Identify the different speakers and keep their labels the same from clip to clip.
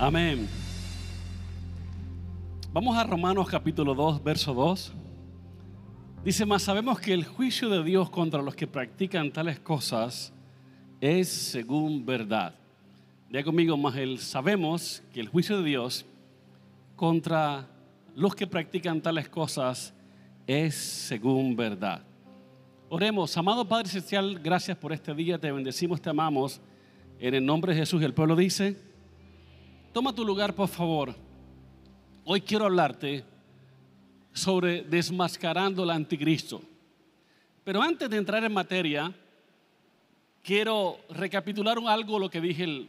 Speaker 1: Amén. Vamos a Romanos capítulo 2, verso 2. Dice, más sabemos que el juicio de Dios contra los que practican tales cosas es según verdad. Ya conmigo, más el sabemos que el juicio de Dios contra los que practican tales cosas es según verdad. Oremos, amado Padre Celestial, gracias por este día, te bendecimos, te amamos. En el nombre de Jesús, el pueblo dice, Toma tu lugar, por favor. Hoy quiero hablarte sobre desmascarando el anticristo. Pero antes de entrar en materia, quiero recapitular algo lo que dije el,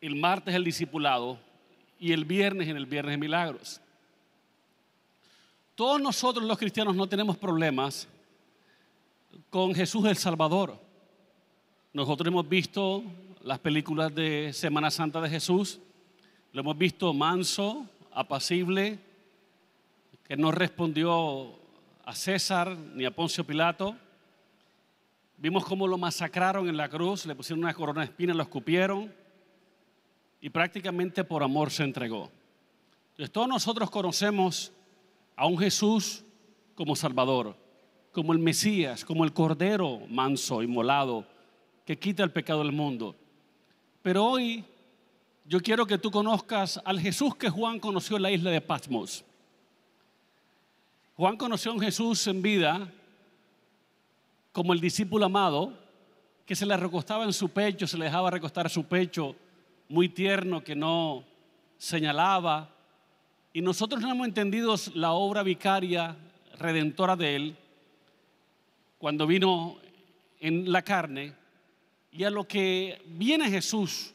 Speaker 1: el martes el discipulado y el viernes en el viernes milagros. Todos nosotros los cristianos no tenemos problemas con Jesús el Salvador. Nosotros hemos visto las películas de Semana Santa de Jesús. Lo hemos visto manso, apacible, que no respondió a César ni a Poncio Pilato. Vimos cómo lo masacraron en la cruz, le pusieron una corona de espinas, lo escupieron y prácticamente por amor se entregó. Entonces todos nosotros conocemos a un Jesús como Salvador, como el Mesías, como el Cordero manso, y molado que quita el pecado del mundo. Pero hoy yo quiero que tú conozcas al Jesús que Juan conoció en la isla de Patmos. Juan conoció a un Jesús en vida como el discípulo amado, que se le recostaba en su pecho, se le dejaba recostar su pecho, muy tierno, que no señalaba. Y nosotros no hemos entendido la obra vicaria redentora de Él cuando vino en la carne, y a lo que viene Jesús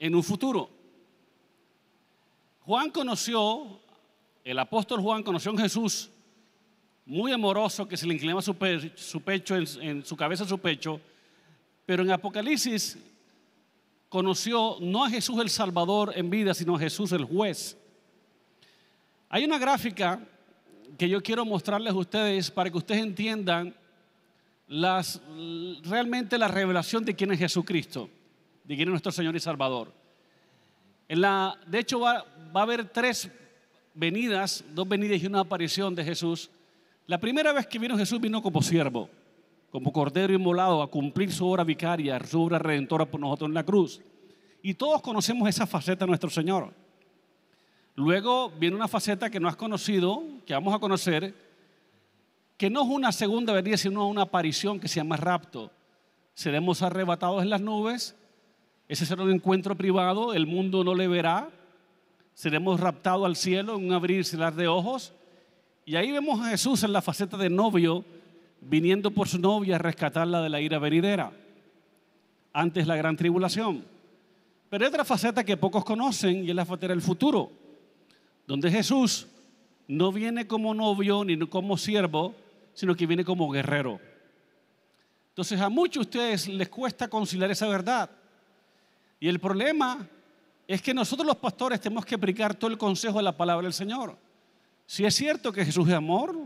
Speaker 1: en un futuro. Juan conoció, el apóstol Juan conoció a Jesús muy amoroso que se le inclinaba su, pecho, en, su cabeza, su pecho, pero en Apocalipsis conoció no a Jesús el Salvador en vida, sino a Jesús el juez. Hay una gráfica que yo quiero mostrarles a ustedes para que ustedes entiendan realmente la revelación de quién es Jesucristo, de quién es nuestro Señor y Salvador. de hecho, va, va a haber tres venidas, dos venidas y una aparición de Jesús. La primera vez que vino Jesús vino como siervo, como cordero inmolado, a cumplir su obra vicaria, su obra redentora por nosotros en la cruz. Y todos conocemos esa faceta de nuestro Señor. Luego viene una faceta que no has conocido, que vamos a conocer, que no es una segunda venida, sino una aparición que se llama rapto. Seremos arrebatados en las nubes, ese será un encuentro privado, el mundo no le verá, seremos raptados al cielo en un abrir de ojos. Y ahí vemos a Jesús en la faceta de novio, viniendo por su novia a rescatarla de la ira venidera, antes la gran tribulación. Pero hay otra faceta que pocos conocen y es la faceta del futuro, donde Jesús no viene como novio ni como siervo, sino que viene como guerrero. Entonces a muchos ustedes les cuesta conciliar esa verdad. Y el problema es que nosotros los pastores tenemos que aplicar todo el consejo de la palabra del Señor. Si es cierto que Jesús es amor,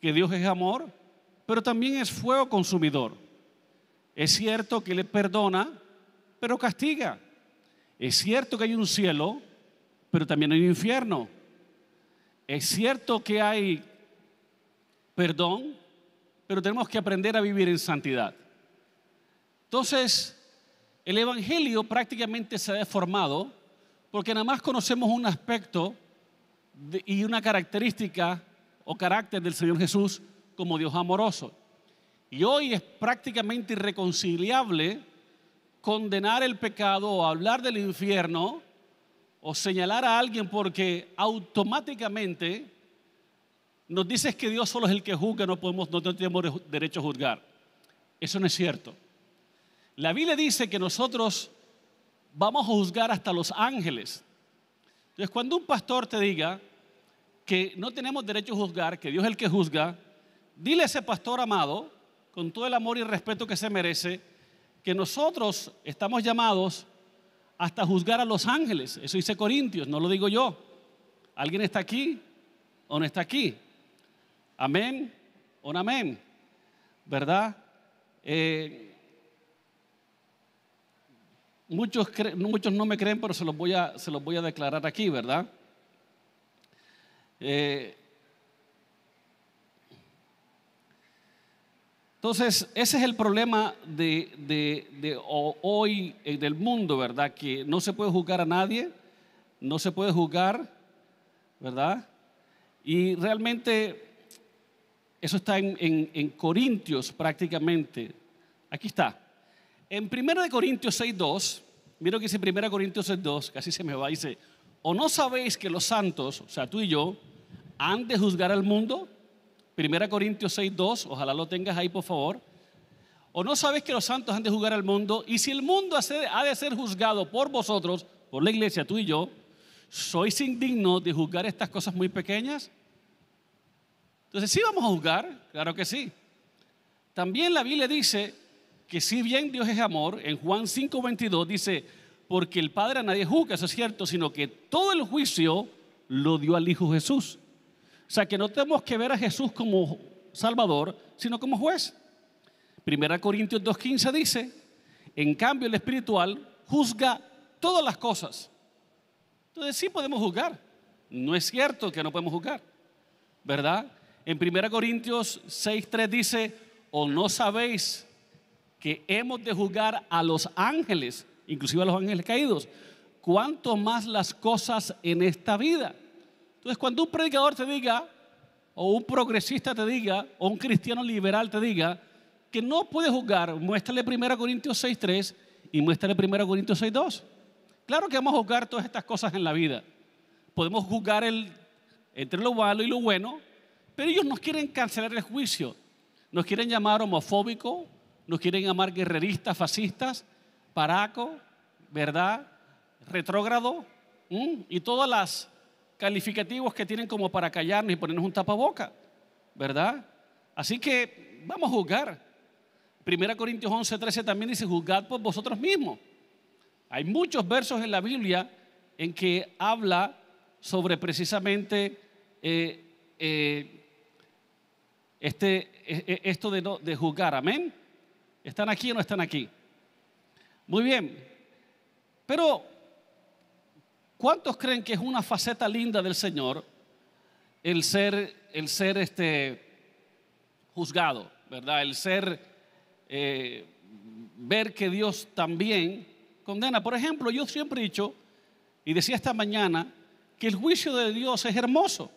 Speaker 1: que Dios es amor, pero también es fuego consumidor. Es cierto que le perdona, pero castiga. Es cierto que hay un cielo, pero también hay un infierno. Es cierto que hay perdón, pero tenemos que aprender a vivir en santidad. Entonces, el Evangelio prácticamente se ha deformado porque nada más conocemos un aspecto y una característica o carácter del Señor Jesús como Dios amoroso. Y hoy es prácticamente irreconciliable condenar el pecado o hablar del infierno o señalar a alguien porque automáticamente nos dices que Dios solo es el que juzga, no, no tenemos derecho a juzgar. Eso no es cierto. La Biblia dice que nosotros vamos a juzgar hasta los ángeles. Entonces, cuando un pastor te diga que no tenemos derecho a juzgar, que Dios es el que juzga, dile a ese pastor amado, con todo el amor y respeto que se merece, que nosotros estamos llamados hasta juzgar a los ángeles. Eso dice Corintios, no lo digo yo. ¿Alguien está aquí o no está aquí? Amén, un amén, ¿verdad? Eh, muchos, muchos no me creen, pero se los voy a, se los voy a declarar aquí, ¿verdad? Eh, entonces, ese es el problema de, hoy del mundo, ¿verdad? Que no se puede juzgar a nadie, no se puede juzgar, ¿verdad? Y realmente eso está en, Corintios prácticamente. Aquí está. En 1 Corintios 6.2, mira que dice 1 Corintios 6.2, casi se me va, dice, o no sabéis que los santos, o sea, tú y yo, han de juzgar al mundo. 1 Corintios 6.2, ojalá lo tengas ahí por favor. ¿O no sabéis que los santos han de juzgar al mundo? Y si el mundo ha de ser juzgado por vosotros, por la iglesia, tú y yo, ¿sois indignos de juzgar estas cosas muy pequeñas? Entonces, sí vamos a juzgar, claro que sí. También la Biblia dice que si bien Dios es amor, en Juan 5:22 dice, porque el Padre a nadie juzga, eso es cierto, sino que todo el juicio lo dio al Hijo Jesús. O sea que no tenemos que ver a Jesús como Salvador, sino como juez. Primera Corintios 2.15 dice, en cambio el espiritual juzga todas las cosas. Entonces sí podemos juzgar. No es cierto que no podemos juzgar, ¿verdad? En 1 Corintios 6.3 dice, o no sabéis que hemos de juzgar a los ángeles, inclusive a los ángeles caídos, cuánto más las cosas en esta vida. Entonces, cuando un predicador te diga, o un progresista te diga, o un cristiano liberal te diga, que no puede juzgar, muéstrale 1 Corintios 6.3 y muéstrale 1 Corintios 6.2. Claro que vamos a juzgar todas estas cosas en la vida. Podemos juzgar entre lo malo y lo bueno, pero ellos nos quieren cancelar el juicio. Nos quieren llamar homofóbicos, nos quieren llamar guerreristas, fascistas, paraco, ¿verdad? Retrógrado y todas las calificativos que tienen como para callarnos y ponernos un tapaboca, ¿verdad? Así que vamos a juzgar. Primera Corintios 11, 13 también dice, juzgad por vosotros mismos. Hay muchos versos en la Biblia en que habla sobre precisamente eh, eh, este, e, e, esto de, no, de juzgar. Amén. ¿Están aquí o no están aquí? Muy bien. Pero, ¿cuántos creen que es una faceta linda del Señor el ser, el ser este, juzgado, verdad? El ser, eh, ver que Dios también condena. Por ejemplo, yo siempre he dicho, y decía esta mañana, que el juicio de Dios es hermoso.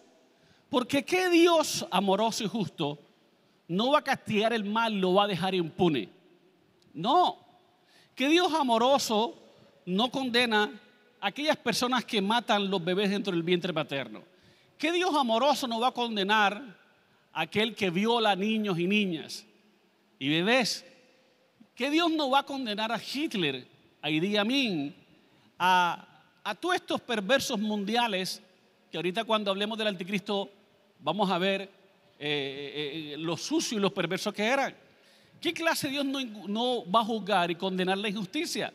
Speaker 1: Porque qué Dios amoroso y justo no va a castigar el mal, lo va a dejar impune. No, Qué Dios amoroso no condena a aquellas personas que matan los bebés dentro del vientre materno. Qué Dios amoroso no va a condenar a aquel que viola niños y niñas y bebés. Qué Dios no va a condenar a Hitler, a Idi Amin, a, a todos estos perversos mundiales que ahorita cuando hablemos del anticristo vamos a ver eh, eh, eh, lo sucios y los perversos que eran. ¿Qué clase de Dios no, va a juzgar y condenar la injusticia?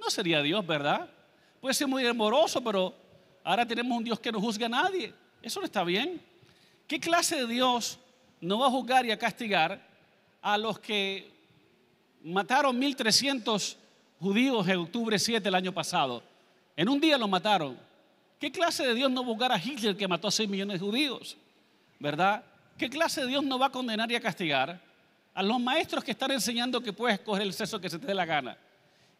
Speaker 1: No sería Dios, ¿verdad? Puede ser muy amoroso, pero ahora tenemos un Dios que no juzga a nadie. Eso no está bien. ¿Qué clase de Dios no va a juzgar y a castigar a los que mataron 1.300 judíos en octubre 7 del año pasado? En un día lo mataron. ¿Qué clase de Dios no va a juzgar a Hitler que mató a 6 millones de judíos? ¿verdad? ¿Qué clase de Dios no va a condenar y a castigar a los maestros que están enseñando que puedes coger el sexo que se te dé la gana?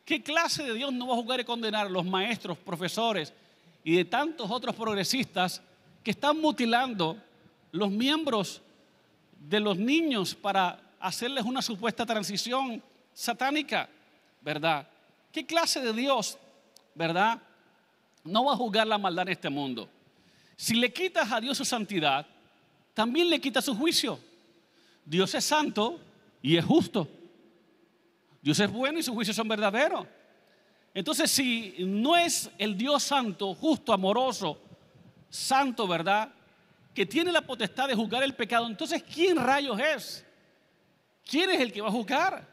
Speaker 1: ¿Qué clase de Dios no va a juzgar y condenar a los maestros, profesores y de tantos otros progresistas que están mutilando los miembros de los niños para hacerles una supuesta transición satánica, ¿verdad? ¿Qué clase de Dios, verdad, no va a juzgar la maldad en este mundo? Si le quitas a Dios su santidad, también le quita su juicio. Dios es santo y es justo. Dios es bueno y sus juicios son verdaderos. Entonces, si no es el Dios santo, justo, amoroso, santo, ¿verdad? Que tiene la potestad de juzgar el pecado, entonces, ¿quién rayos es? ¿Quién es el que va a juzgar?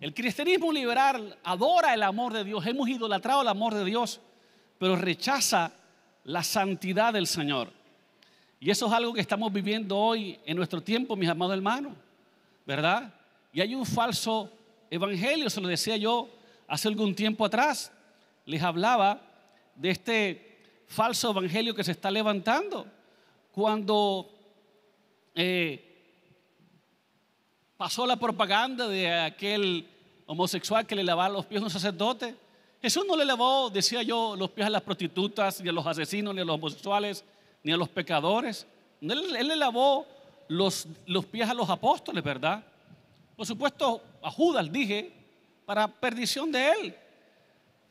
Speaker 1: El cristianismo liberal adora el amor de Dios, hemos idolatrado el amor de Dios, pero rechaza la santidad del Señor. Y eso es algo que estamos viviendo hoy en nuestro tiempo, mis amados hermanos, ¿verdad? Y hay un falso evangelio, se lo decía yo hace algún tiempo atrás, les hablaba de este falso evangelio que se está levantando. Cuando eh, pasó la propaganda de aquel homosexual que le lavaba los pies a un sacerdote, Jesús no le lavó, decía yo, los pies a las prostitutas, ni a los asesinos, ni a los homosexuales, ni a los pecadores. Él, le lavó los, los pies a los apóstoles, ¿verdad? Por supuesto, a Judas dije, para perdición de él.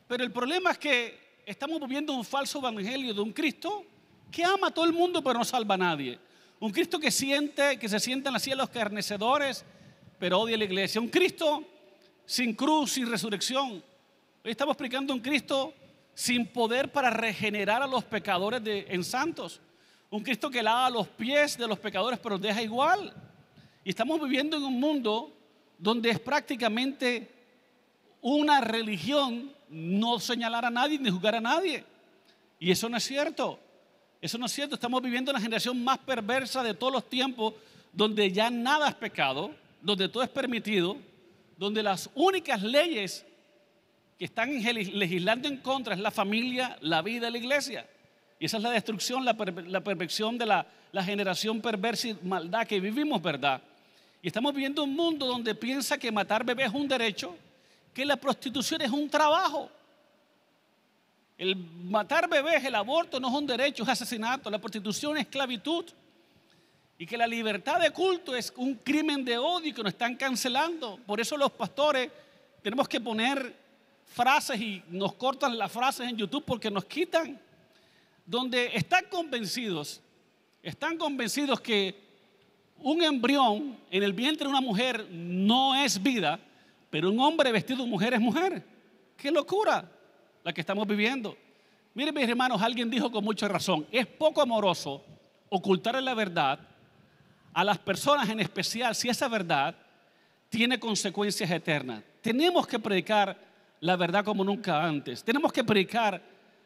Speaker 1: Pero el problema es que estamos viviendo un falso evangelio de un Cristo que ama a todo el mundo pero no salva a nadie. Un Cristo que siente, que se sientan así a los carnecedores, pero odia a la iglesia. Un Cristo sin cruz, sin resurrección. Hoy estamos explicando un Cristo sin poder para regenerar a los pecadores de, en santos. Un Cristo que lava los pies de los pecadores, pero deja igual. Y estamos viviendo en un mundo donde es prácticamente una religión no señalar a nadie ni juzgar a nadie. Y eso no es cierto. Eso no es cierto. Estamos viviendo la generación más perversa de todos los tiempos, donde ya nada es pecado, donde todo es permitido, donde las únicas leyes que están legislando en contra es la familia, la vida la iglesia. Y esa es la destrucción, la, perfección de la, la, generación perversa y maldad que vivimos, ¿verdad? Y estamos viviendo un mundo donde piensa que matar bebés es un derecho, que la prostitución es un trabajo. El matar bebés, el aborto no es un derecho, es asesinato. La prostitución es esclavitud. Y que la libertad de culto es un crimen de odio que nos están cancelando. Por eso los pastores tenemos que poner frases y nos cortan las frases en YouTube porque nos quitan donde están convencidos, están convencidos que un embrión en el vientre de una mujer no es vida, pero un hombre vestido de mujer es mujer. ¡Qué locura la que estamos viviendo! Miren mis hermanos, alguien dijo con mucha razón, es poco amoroso ocultar la verdad a las personas en especial si esa verdad tiene consecuencias eternas. Tenemos que predicar la verdad como nunca antes. Tenemos que predicar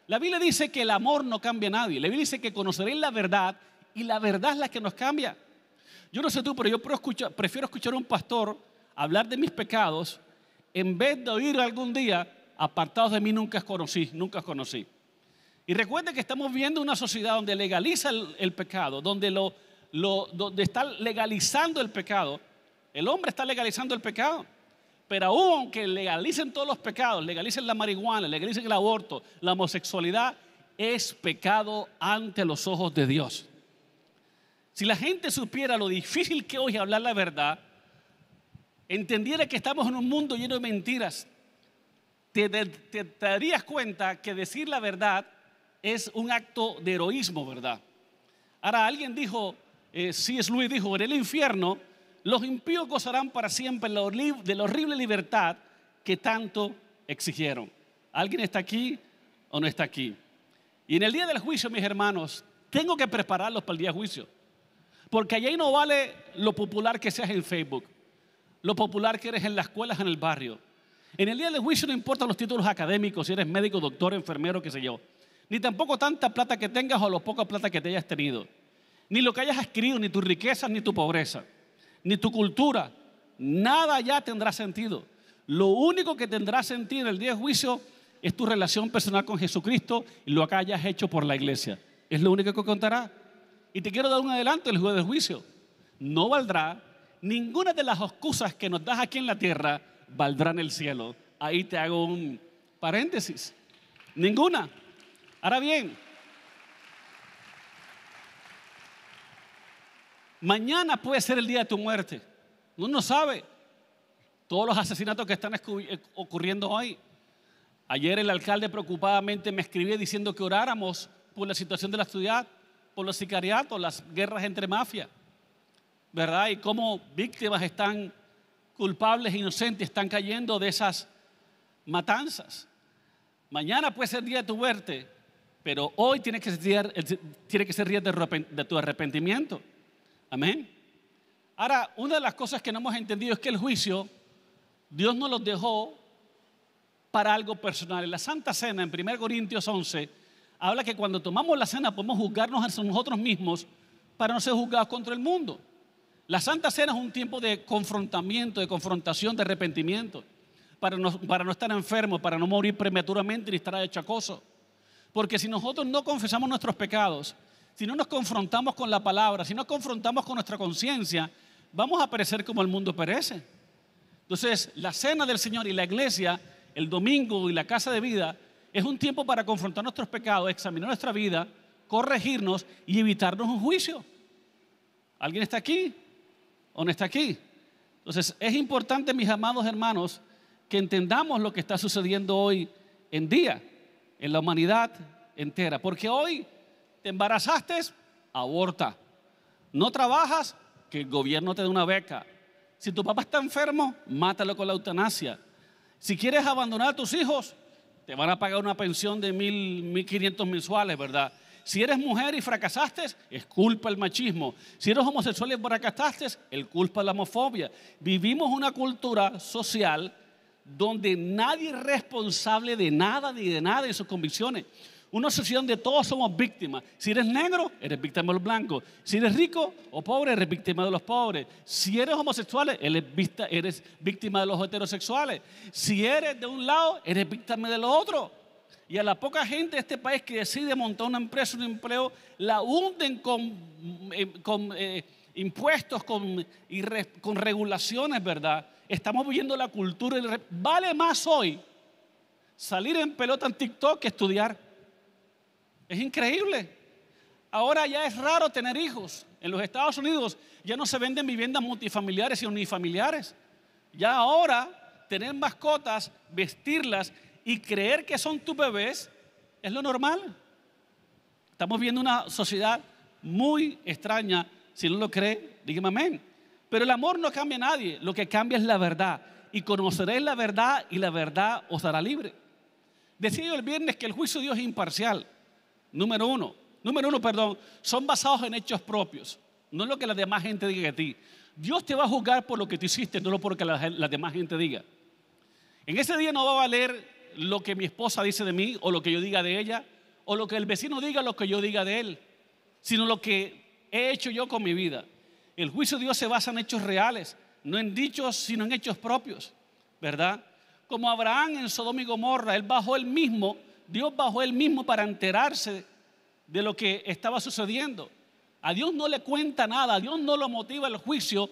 Speaker 1: la Biblia dice que el amor no cambia a nadie. La Biblia dice que conoceréis la verdad y la verdad es la que nos cambia. Yo no sé tú, pero yo prefiero escuchar a un pastor hablar de mis pecados en vez de oír algún día apartados de mí nunca conocí, nunca conocí. Y recuerda que estamos viendo una sociedad donde legaliza el, pecado, donde está legalizando el pecado. El hombre está legalizando el pecado. Pero aún que legalicen todos los pecados, legalicen la marihuana, legalicen el aborto, la homosexualidad, es pecado ante los ojos de Dios. Si la gente supiera lo difícil que hoy es hablar la verdad, entendiera que estamos en un mundo lleno de mentiras, te, darías cuenta que decir la verdad es un acto de heroísmo, ¿verdad? Ahora alguien dijo, eh, es Luis dijo, en el infierno los impíos gozarán para siempre de la horrible libertad que tanto exigieron. ¿Alguien está aquí o no está aquí? Y en el día del juicio, mis hermanos, tengo que prepararlos para el día del juicio. Porque allí no vale lo popular que seas en Facebook, lo popular que eres en las escuelas, en el barrio. En el día del juicio no importan los títulos académicos, si eres médico, doctor, enfermero, qué sé yo. Ni tampoco tanta plata que tengas o lo poca plata que te hayas tenido. Ni lo que hayas adquirido, ni tus riquezas, ni tu pobreza ni tu cultura, nada ya tendrá sentido. Lo único que tendrá sentido el día de juicio es tu relación personal con Jesucristo y lo que hayas hecho por la iglesia. Es lo único que contará. Y te quiero dar un adelanto el juego de juicio. No valdrá ninguna de las excusas que nos das aquí en la tierra, valdrá en el cielo. Ahí te hago un paréntesis. Ninguna. Ahora bien, Mañana puede ser el día de tu muerte. Uno no sabe. Todos los asesinatos que están eh, ocurriendo hoy. Ayer el alcalde preocupadamente me escribía diciendo que oráramos por la situación de la ciudad, por los sicariatos, las guerras entre mafias, ¿verdad? Y cómo víctimas están, culpables inocentes están cayendo de esas matanzas. Mañana puede ser el día de tu muerte, pero hoy tiene que ser, tiene que ser día de tu arrepentimiento. Amén. Ahora, una de las cosas que no hemos entendido es que el juicio, Dios nos los dejó para algo personal. En la Santa Cena, en 1 Corintios 11, habla que cuando tomamos la cena podemos juzgarnos a nosotros mismos para no ser juzgados contra el mundo. La Santa Cena es un tiempo de confrontamiento, de confrontación, de arrepentimiento, para no, estar enfermos, para no morir prematuramente ni estar hecho acoso. Porque si nosotros no confesamos nuestros pecados, si no nos confrontamos con la palabra, si no confrontamos con nuestra conciencia, vamos a perecer como el mundo perece. Entonces, la cena del Señor y la iglesia, el domingo y la casa de vida, es un tiempo para confrontar nuestros pecados, examinar nuestra vida, corregirnos y evitarnos un juicio. ¿Alguien está aquí o no está aquí? Entonces, es importante, mis amados hermanos, que entendamos lo que está sucediendo hoy en día, en la humanidad entera, porque hoy embarazaste, aborta. No trabajas, que el gobierno te dé una beca. Si tu papá está enfermo, mátalo con la eutanasia. Si quieres abandonar a tus hijos, te van a pagar una pensión de 1.500 mensuales, ¿verdad? Si eres mujer y fracasaste, es culpa el machismo. Si eres homosexual y fracasaste, es culpa la homofobia. Vivimos una cultura social donde nadie es responsable de nada ni de nada de sus convicciones. Una sociedad donde todos somos víctimas. Si eres negro, eres víctima de los blancos. Si eres rico o pobre, eres víctima de los pobres. Si eres homosexual, eres víctima de los heterosexuales. Si eres de un lado, eres víctima de los otro. Y a la poca gente de este país que decide montar una empresa, un empleo, la hunden con, eh, con eh, impuestos, con, con regulaciones, ¿verdad? Estamos viviendo la cultura. Vale más hoy salir en pelota en TikTok que estudiar. Es increíble. Ahora ya es raro tener hijos. En los Estados Unidos ya no se venden viviendas multifamiliares y unifamiliares. Ya ahora tener mascotas, vestirlas y creer que son tus bebés es lo normal. Estamos viendo una sociedad muy extraña. Si no lo cree, dígame amén. Pero el amor no cambia a nadie. Lo que cambia es la verdad. Y conoceréis la verdad y la verdad os dará libre. Decido el viernes que el juicio de Dios es imparcial. Número uno, número uno, perdón, son basados en hechos propios, no en lo que la demás gente diga de ti. Dios te va a juzgar por lo que tú hiciste, no lo que la, demás gente diga. En ese día no va a valer lo que mi esposa dice de mí o lo que yo diga de ella o lo que el vecino diga, lo que yo diga de él, sino lo que he hecho yo con mi vida. El juicio de Dios se basa en hechos reales, no en dichos, sino en hechos propios, ¿verdad? Como Abraham en Sodoma y Gomorra, él bajó él mismo Dios bajó él mismo para enterarse de lo que estaba sucediendo. A Dios no le cuenta nada, a Dios no lo motiva el juicio,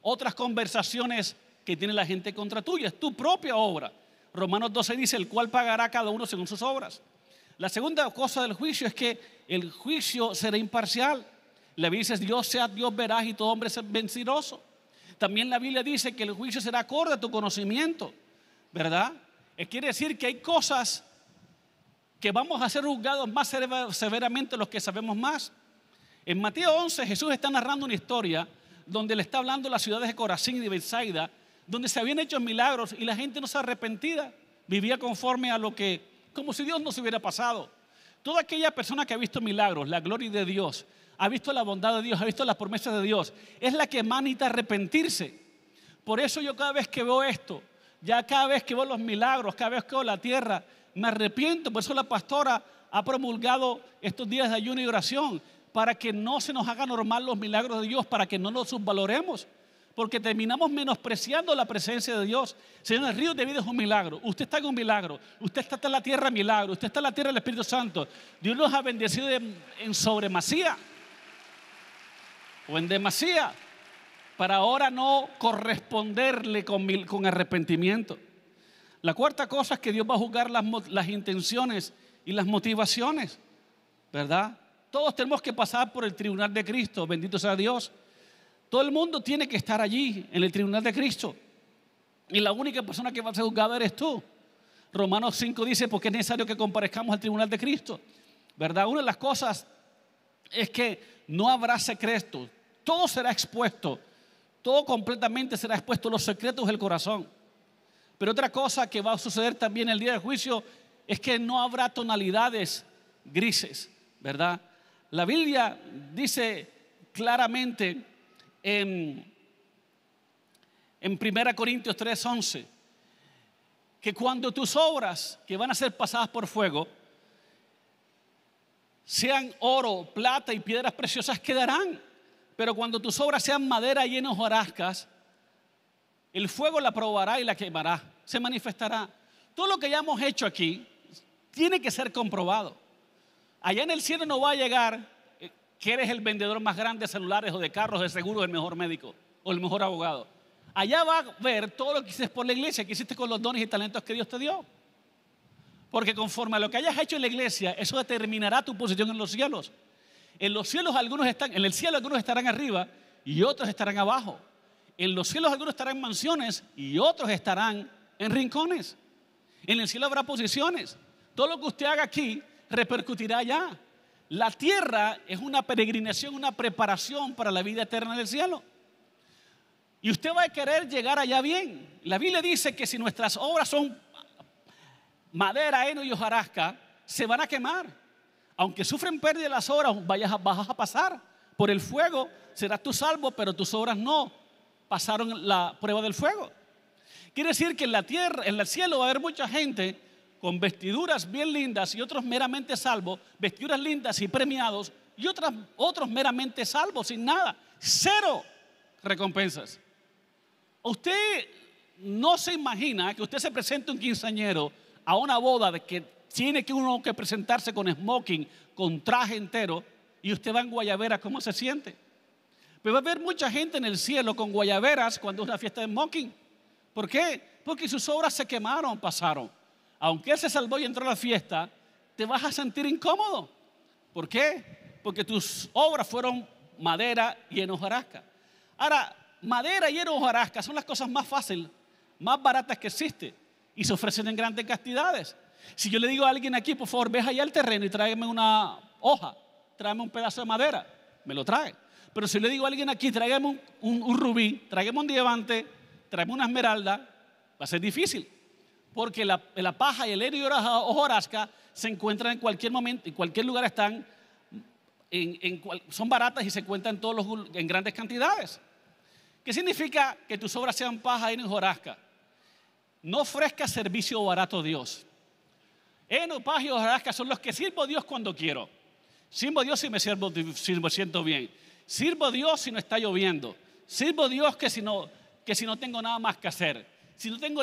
Speaker 1: otras conversaciones que tiene la gente contra tuya, es tu propia obra. Romanos 12 dice, el cual pagará cada uno según sus obras. La segunda cosa del juicio es que el juicio será imparcial. La Biblia dice, Dios sea Dios verás y todo hombre es venciroso. También la Biblia dice que el juicio será acorde a tu conocimiento, ¿verdad? Quiere decir que hay cosas que vamos a ser juzgados más severamente los que sabemos más. En Mateo 11 Jesús está narrando una historia donde le está hablando las ciudades de Corazín y de Bethsaida, donde se habían hecho milagros y la gente no se arrepentía, vivía conforme a lo que, como si Dios no se hubiera pasado. Toda aquella persona que ha visto milagros, la gloria de Dios, ha visto la bondad de Dios, ha visto las promesas de Dios, es la que manita arrepentirse. Por eso yo cada vez que veo esto, ya cada vez que veo los milagros, cada vez que veo la tierra, me arrepiento. Por eso la pastora ha promulgado estos días de ayuno y oración, para que no se nos haga normal los milagros de Dios, para que no nos subvaloremos, porque terminamos menospreciando la presencia de Dios. Señor, el río de vida es un milagro. Usted está en un milagro. Usted está en la tierra milagro. Usted está en la tierra del Espíritu Santo. Dios nos ha bendecido en, sobremasía o en demasía para ahora no corresponderle con arrepentimiento. La cuarta cosa es que Dios va a juzgar las, intenciones y las motivaciones, ¿verdad? Todos tenemos que pasar por el tribunal de Cristo, bendito sea Dios. Todo el mundo tiene que estar allí, en el tribunal de Cristo. Y la única persona que va a ser juzgada eres tú. Romanos 5 dice, porque es necesario que comparezcamos al tribunal de Cristo. ¿Verdad? Una de las cosas es que no habrá secretos. Todo será expuesto. Todo completamente será expuesto. Los secretos del corazón. Pero otra cosa que va a suceder también el día del juicio es que no habrá tonalidades grises, ¿verdad? La Biblia dice claramente en, en 1 Corintios 3:11 que cuando tus obras que van a ser pasadas por fuego, sean oro, plata y piedras preciosas, quedarán. Pero cuando tus obras sean madera y en el fuego la probará y la quemará, se manifestará. Todo lo que hayamos hecho aquí tiene que ser comprobado. Allá en el cielo no va a llegar eh, que eres el vendedor más grande de celulares o de carros, de seguro, el mejor médico o el mejor abogado. Allá va a ver todo lo que hiciste por la iglesia, que hiciste con los dones y talentos que Dios te dio. Porque conforme a lo que hayas hecho en la iglesia, eso determinará tu posición en los cielos. En los cielos algunos están, en el cielo algunos estarán arriba y otros estarán abajo en los cielos algunos estarán en mansiones y otros estarán en rincones. En el cielo habrá posiciones. Todo lo que usted haga aquí repercutirá allá. La tierra es una peregrinación, una preparación para la vida eterna del cielo. Y usted va a querer llegar allá bien. La Biblia dice que si nuestras obras son madera, heno y hojarasca, se van a quemar. Aunque sufren pérdida las obras, vayas, vas a pasar por el fuego. Serás tú salvo, pero tus obras no pasaron la prueba del fuego. Quiere decir que en la tierra, en el cielo va a haber mucha gente con vestiduras bien lindas y otros meramente salvos, vestiduras lindas y premiados y otras, otros meramente salvos, sin nada. Cero recompensas. Usted no se imagina que usted se presente un quinceañero a una boda de que tiene que uno que presentarse con smoking, con traje entero, y usted va en guayabera ¿cómo se siente? Pero va a haber mucha gente en el cielo con guayaberas cuando es una fiesta de mocking. ¿Por qué? Porque sus obras se quemaron, pasaron. Aunque Él se salvó y entró a la fiesta, te vas a sentir incómodo. ¿Por qué? Porque tus obras fueron madera y enojarasca. Ahora, madera y enojarasca son las cosas más fáciles, más baratas que existen y se ofrecen en grandes cantidades. Si yo le digo a alguien aquí, por favor, ve allá al terreno y tráeme una hoja, tráeme un pedazo de madera, me lo trae. Pero si le digo a alguien aquí, traigamos un, rubí, traigamos un diamante, traigamos una esmeralda, va a ser difícil. Porque la, paja y el helio y se encuentran en cualquier momento, en cualquier lugar están, son baratas y se encuentran en, todos en grandes cantidades. ¿Qué significa que tus obras sean paja y Jorasca No ofrezca servicio barato a Dios. Eno, paja y son los que sirvo a Dios cuando quiero. Sirvo a Dios si me sirvo, si me siento bien. Sirvo a Dios si no está lloviendo. Sirvo a Dios que si no, que si no tengo nada más que hacer. Si no tengo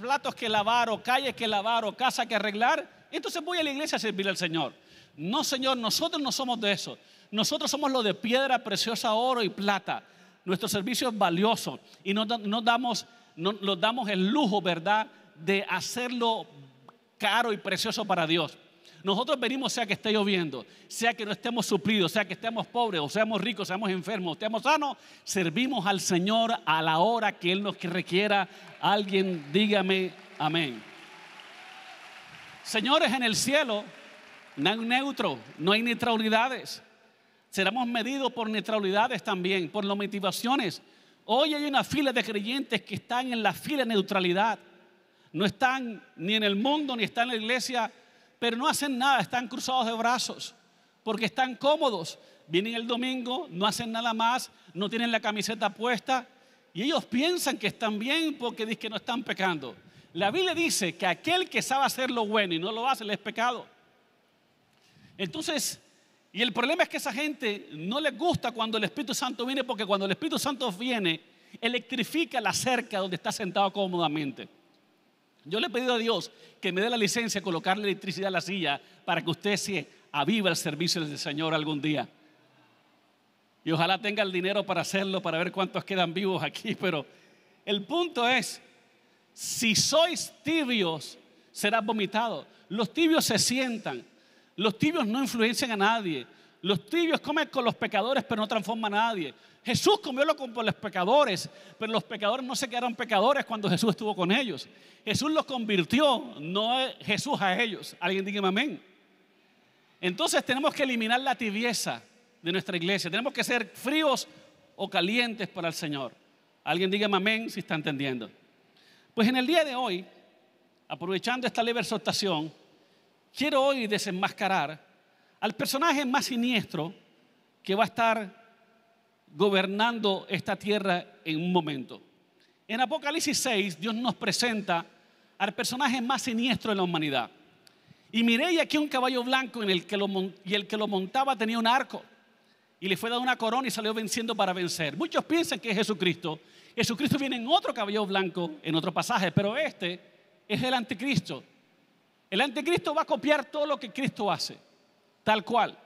Speaker 1: platos que lavar o calles que lavar o casa que arreglar, entonces voy a la iglesia a servir al Señor. No, Señor, nosotros no somos de eso. Nosotros somos lo de piedra, preciosa, oro y plata. Nuestro servicio es valioso y no, damos, no, nos damos el lujo, ¿verdad?, de hacerlo caro y precioso para Dios. Nosotros venimos sea que esté lloviendo, sea que no estemos suplidos, sea que estemos pobres, o seamos ricos, seamos enfermos, estemos sanos, servimos al Señor a la hora que Él nos requiera. Alguien dígame amén. Señores, en el cielo no hay neutro, no hay neutralidades. Seremos medidos por neutralidades también, por las motivaciones. Hoy hay una fila de creyentes que están en la fila de neutralidad. No están ni en el mundo ni están en la iglesia pero no hacen nada, están cruzados de brazos, porque están cómodos. Vienen el domingo, no hacen nada más, no tienen la camiseta puesta, y ellos piensan que están bien porque dicen que no están pecando. La Biblia dice que aquel que sabe hacer lo bueno y no lo hace, le es pecado. Entonces, y el problema es que esa gente no les gusta cuando el Espíritu Santo viene, porque cuando el Espíritu Santo viene, electrifica la cerca donde está sentado cómodamente. Yo le he pedido a Dios que me dé la licencia de colocarle electricidad a la silla para que usted se aviva el servicio del Señor algún día. Y ojalá tenga el dinero para hacerlo, para ver cuántos quedan vivos aquí. Pero el punto es, si sois tibios, serás vomitado. Los tibios se sientan. Los tibios no influencian a nadie. Los tibios comen con los pecadores, pero no transforman a nadie. Jesús comió con los pecadores, pero los pecadores no se quedaron pecadores cuando Jesús estuvo con ellos. Jesús los convirtió, no Jesús a ellos. Alguien diga amén. Entonces tenemos que eliminar la tibieza de nuestra iglesia. Tenemos que ser fríos o calientes para el Señor. Alguien diga amén si está entendiendo. Pues en el día de hoy, aprovechando esta leve exhortación, quiero hoy desenmascarar al personaje más siniestro que va a estar gobernando esta tierra en un momento. En Apocalipsis 6, Dios nos presenta al personaje más siniestro de la humanidad. Y miré y aquí un caballo blanco en el y el que lo montaba tenía un arco y le fue dada una corona y salió venciendo para vencer. Muchos piensan que es Jesucristo. Jesucristo viene en otro caballo blanco, en otro pasaje, pero este es el anticristo. El anticristo va a copiar todo lo que Cristo hace, tal cual.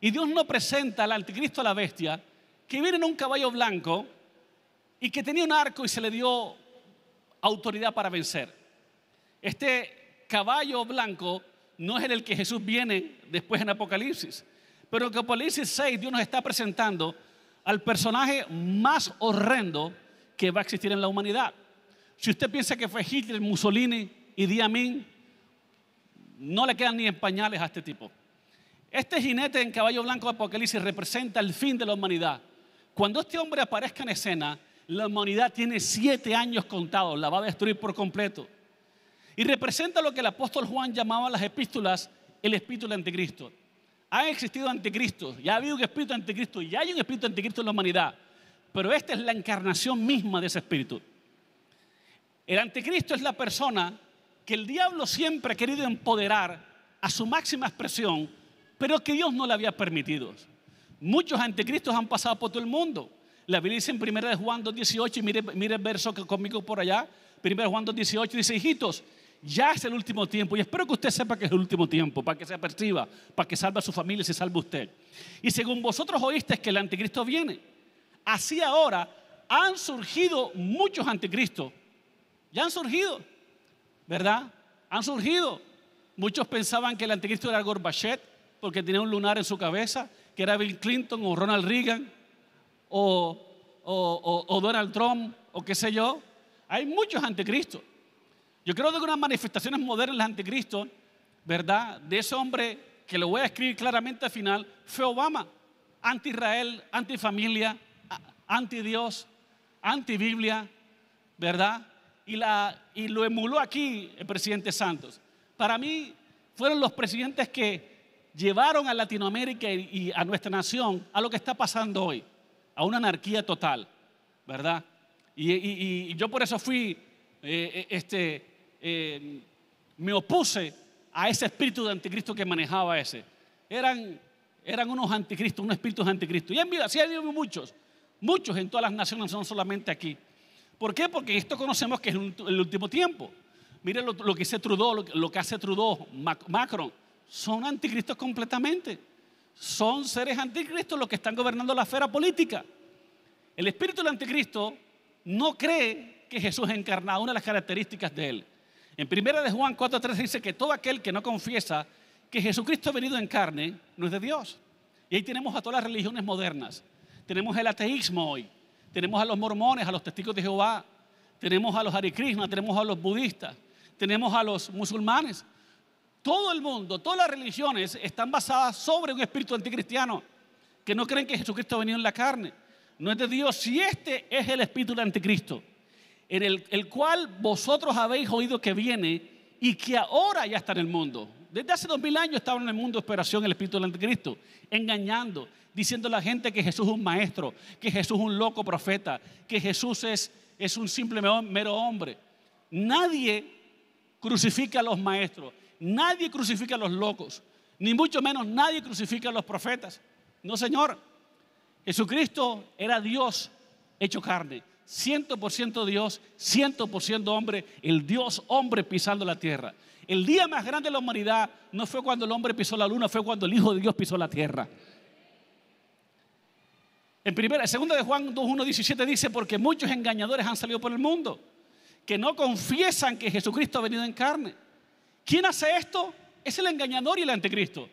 Speaker 1: Y Dios no presenta al anticristo a la bestia que viene en un caballo blanco y que tenía un arco y se le dio autoridad para vencer. Este caballo blanco no es el que Jesús viene después en Apocalipsis, pero en Apocalipsis 6 Dios nos está presentando al personaje más horrendo que va a existir en la humanidad. Si usted piensa que fue Hitler, Mussolini y Diamín, no le quedan ni en pañales a este tipo. Este jinete en caballo blanco de Apocalipsis representa el fin de la humanidad. Cuando este hombre aparezca en escena, la humanidad tiene siete años contados, la va a destruir por completo. Y representa lo que el apóstol Juan llamaba las epístolas el espíritu del anticristo. Ha existido anticristo, ya ha habido un espíritu anticristo, ya hay un espíritu anticristo en la humanidad, pero esta es la encarnación misma de ese espíritu. El anticristo es la persona que el diablo siempre ha querido empoderar a su máxima expresión, pero que Dios no le había permitido. Muchos anticristos han pasado por todo el mundo. La Biblia dice en 1 Juan 2.18, y mire, mire el verso que conmigo por allá, 1 Juan 2.18 dice, hijitos, ya es el último tiempo. Y espero que usted sepa que es el último tiempo, para que se aperciba, para que salve a su familia y se salve usted. Y según vosotros oísteis que el anticristo viene, así ahora han surgido muchos anticristos. Ya han surgido, ¿verdad? Han surgido. Muchos pensaban que el anticristo era Gorbachev porque tenía un lunar en su cabeza que era Bill Clinton o Ronald Reagan o, o, Donald Trump o qué sé yo. Hay muchos anticristos. Yo creo que unas manifestaciones modernas de anticristo, ¿verdad? De ese hombre que lo voy a escribir claramente al final, fue Obama. Anti-Israel, anti-familia, anti-Dios, anti-Biblia, ¿verdad? Y, la, y lo emuló aquí el presidente Santos. Para mí, fueron los presidentes que llevaron a Latinoamérica y a nuestra nación a lo que está pasando hoy, a una anarquía total, ¿verdad? Y, yo por eso fui, eh, eh, este, eh, me opuse a ese espíritu de anticristo que manejaba ese. Eran, eran unos anticristos, unos espíritus anticristos. anticristo. Y en vida, sí, hay muchos, muchos en todas las naciones, no solamente aquí. ¿Por qué? Porque esto conocemos que es el último tiempo. Mire lo, que hace Trudeau, lo que hace Trudeau, Macron son anticristos completamente. Son seres anticristos los que están gobernando la esfera política. El espíritu del anticristo no cree que Jesús es encarnado, una de las características de él. En primera de Juan 4.3 dice que todo aquel que no confiesa que Jesucristo ha venido en carne no es de Dios. Y ahí tenemos a todas las religiones modernas. Tenemos el ateísmo hoy. Tenemos a los mormones, a los testigos de Jehová. Tenemos a los krishna tenemos a los budistas. Tenemos a los musulmanes. Todo el mundo, todas las religiones están basadas sobre un espíritu anticristiano, que no creen que Jesucristo ha venido en la carne. No es de Dios. Si este es el espíritu del anticristo, en el, cual vosotros habéis oído que viene y que ahora ya está en el mundo. Desde hace dos mil años estaba en el mundo de operación el espíritu del anticristo, engañando, diciendo a la gente que Jesús es un maestro, que Jesús es un loco profeta, que Jesús es, es un simple mero hombre. Nadie crucifica a los maestros nadie crucifica a los locos, ni mucho menos nadie crucifica a los profetas. No, Señor. Jesucristo era Dios hecho carne, 100% Dios, 100% hombre, el Dios hombre pisando la tierra. El día más grande de la humanidad no fue cuando el hombre pisó la luna, fue cuando el Hijo de Dios pisó la tierra. En primera, en segunda de Juan 2.1.17 dice, porque muchos engañadores han salido por el mundo, que no confiesan que Jesucristo ha venido en carne. ¿Quién hace esto? Es el engañador y el anticristo.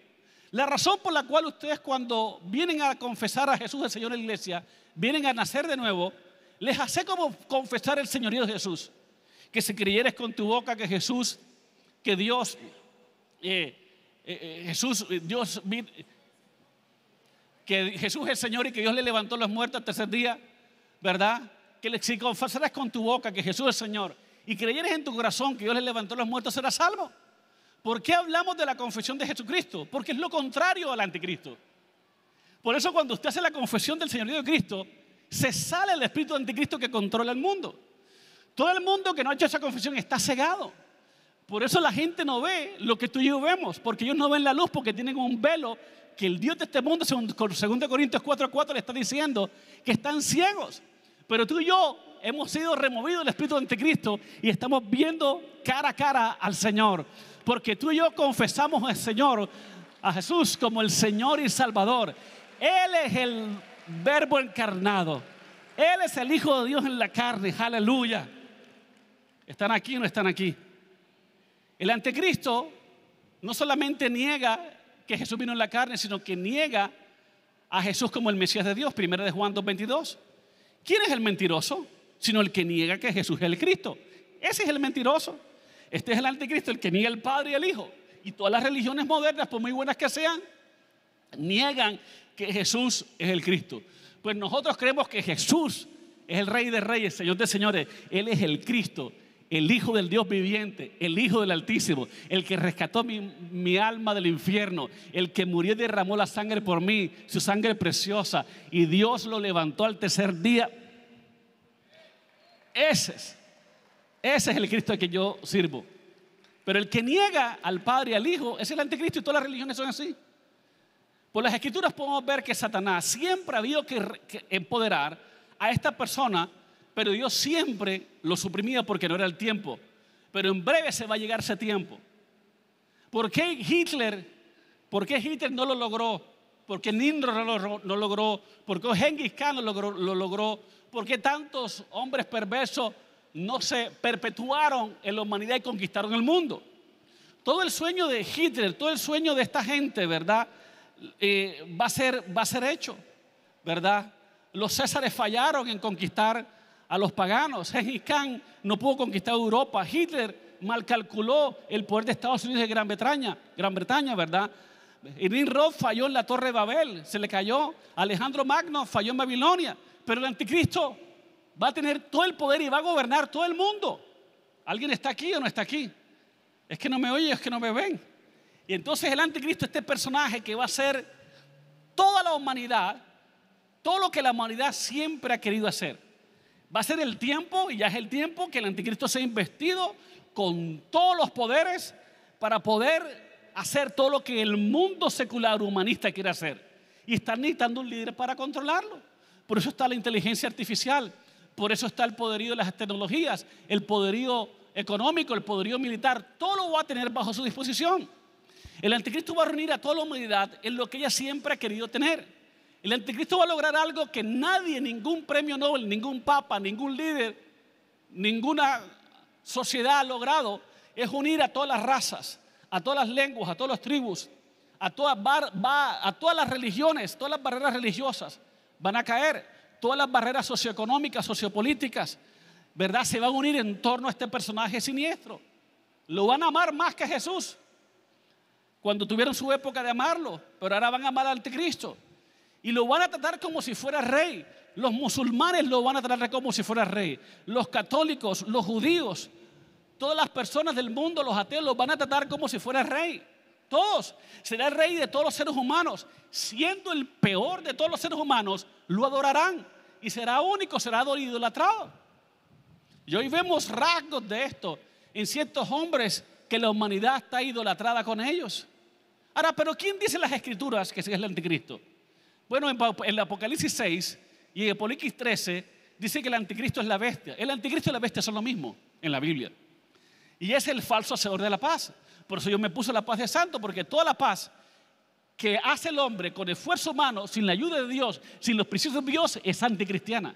Speaker 1: La razón por la cual ustedes cuando vienen a confesar a Jesús el Señor en la iglesia, vienen a nacer de nuevo, les hace como confesar el Señorío de Jesús. Que si creyeres con tu boca que Jesús, que Dios, eh, eh, eh, Jesús, Dios, que Jesús es el Señor y que Dios le levantó los muertos al tercer día, ¿verdad? Que si confesarás con tu boca que Jesús es el Señor y creyeres en tu corazón que Dios le levantó los muertos, serás salvo. ¿Por qué hablamos de la confesión de Jesucristo? Porque es lo contrario al anticristo. Por eso cuando usted hace la confesión del Señor de Cristo, se sale el espíritu anticristo que controla el mundo. Todo el mundo que no ha hecho esa confesión está cegado. Por eso la gente no ve lo que tú y yo vemos, porque ellos no ven la luz, porque tienen un velo que el Dios de este mundo, según 2 Corintios 4:4, 4, le está diciendo que están ciegos. Pero tú y yo hemos sido removidos del Espíritu de Anticristo y estamos viendo cara a cara al Señor. Porque tú y yo confesamos al Señor, a Jesús como el Señor y Salvador. Él es el verbo encarnado. Él es el Hijo de Dios en la carne. Aleluya. ¿Están aquí o no están aquí? El anticristo no solamente niega que Jesús vino en la carne, sino que niega a Jesús como el Mesías de Dios, primero de Juan 2.22. ¿Quién es el mentiroso? sino el que niega que Jesús es el Cristo. Ese es el mentiroso. Este es el anticristo, el que niega el Padre y el Hijo. Y todas las religiones modernas, por muy buenas que sean, niegan que Jesús es el Cristo. Pues nosotros creemos que Jesús es el Rey de Reyes, Señor de Señores. Él es el Cristo, el Hijo del Dios viviente, el Hijo del Altísimo, el que rescató mi, alma del infierno, el que murió y derramó la sangre por mí, su sangre preciosa, y Dios lo levantó al tercer día ese es, ese es el Cristo al que yo sirvo. Pero el que niega al Padre y al Hijo es el anticristo y todas las religiones son así. Por las escrituras podemos ver que Satanás siempre ha habido que, empoderar a esta persona, pero Dios siempre lo suprimía porque no era el tiempo. Pero en breve se va a llegar ese tiempo. ¿Por qué Hitler, por qué Hitler no lo logró? ¿Por qué Nindro no lo, logró? ¿Por qué Genghis Khan no lo logró? ¿Por qué tantos hombres perversos no se perpetuaron en la humanidad y conquistaron el mundo? Todo el sueño de Hitler, todo el sueño de esta gente, ¿verdad? Eh, va, a ser, va a ser hecho, ¿verdad? Los césares fallaron en conquistar a los paganos. Genghis Khan no pudo conquistar Europa. Hitler mal calculó el poder de Estados Unidos y Gran Bretaña, Gran Bretaña ¿verdad? Roth falló en la Torre de Babel, se le cayó. Alejandro Magno falló en Babilonia pero el anticristo va a tener todo el poder y va a gobernar todo el mundo. ¿Alguien está aquí o no está aquí? Es que no me oye, es que no me ven. Y entonces el anticristo, este personaje que va a ser toda la humanidad, todo lo que la humanidad siempre ha querido hacer. Va a ser el tiempo, y ya es el tiempo, que el anticristo se ha investido con todos los poderes para poder hacer todo lo que el mundo secular humanista quiere hacer. Y están necesitando un líder para controlarlo. Por eso está la inteligencia artificial, por eso está el poderío de las tecnologías, el poderío económico, el poderío militar, todo lo va a tener bajo su disposición. El anticristo va a reunir a toda la humanidad en lo que ella siempre ha querido tener. El anticristo va a lograr algo que nadie, ningún premio Nobel, ningún papa, ningún líder, ninguna sociedad ha logrado, es unir a todas las razas, a todas las lenguas, a todas las tribus, a todas, a todas las religiones, todas las barreras religiosas van a caer. Todas las barreras socioeconómicas, sociopolíticas, ¿verdad? Se van a unir en torno a este personaje siniestro. Lo van a amar más que Jesús. Cuando tuvieron su época de amarlo, pero ahora van a amar al anticristo. Y lo van a tratar como si fuera rey. Los musulmanes lo van a tratar como si fuera rey. Los católicos, los judíos, todas las personas del mundo, los ateos, los van a tratar como si fuera rey. Todos. Será el rey de todos los seres humanos. Siendo el peor de todos los seres humanos, lo adorarán. Y será único, será idolatrado. Y hoy vemos rasgos de esto en ciertos hombres que la humanidad está idolatrada con ellos. Ahora, pero ¿quién dice en las escrituras que es el anticristo? Bueno, en el Apocalipsis 6 y en Apocalipsis 13 dice que el anticristo es la bestia. El anticristo y la bestia son lo mismo en la Biblia. Y es el falso hacedor de la paz. Por eso yo me puse la paz de santo, porque toda la paz que hace el hombre con esfuerzo humano, sin la ayuda de Dios, sin los principios de Dios, es anticristiana.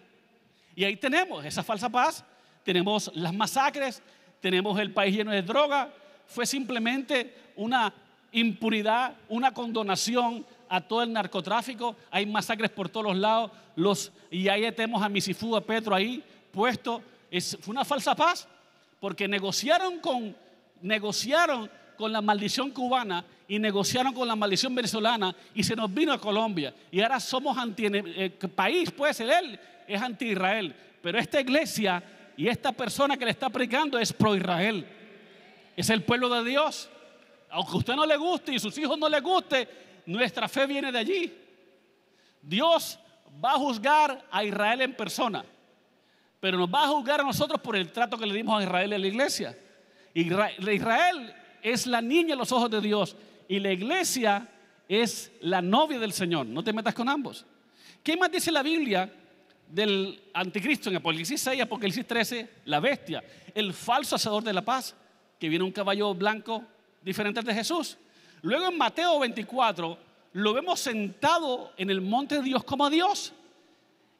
Speaker 1: Y ahí tenemos esa falsa paz, tenemos las masacres, tenemos el país lleno de droga. Fue simplemente una impunidad, una condonación a todo el narcotráfico. Hay masacres por todos los lados. y ahí tenemos a Misifú, a Petro ahí puesto. Es, fue una falsa paz porque negociaron con negociaron con la maldición cubana y negociaron con la maldición venezolana y se nos vino a Colombia. Y ahora somos anti eh, país, puede ser él, es anti Israel. Pero esta iglesia y esta persona que le está predicando es pro Israel. Es el pueblo de Dios. Aunque a usted no le guste y sus hijos no le guste, nuestra fe viene de allí. Dios va a juzgar a Israel en persona, pero nos va a juzgar a nosotros por el trato que le dimos a Israel en la iglesia. Israel es la niña en los ojos de Dios y la iglesia es la novia del Señor. No te metas con ambos. ¿Qué más dice la Biblia del anticristo en Apocalipsis 6, Apocalipsis 13? La bestia, el falso hacedor de la paz, que viene un caballo blanco diferente de Jesús. Luego en Mateo 24 lo vemos sentado en el monte de Dios como Dios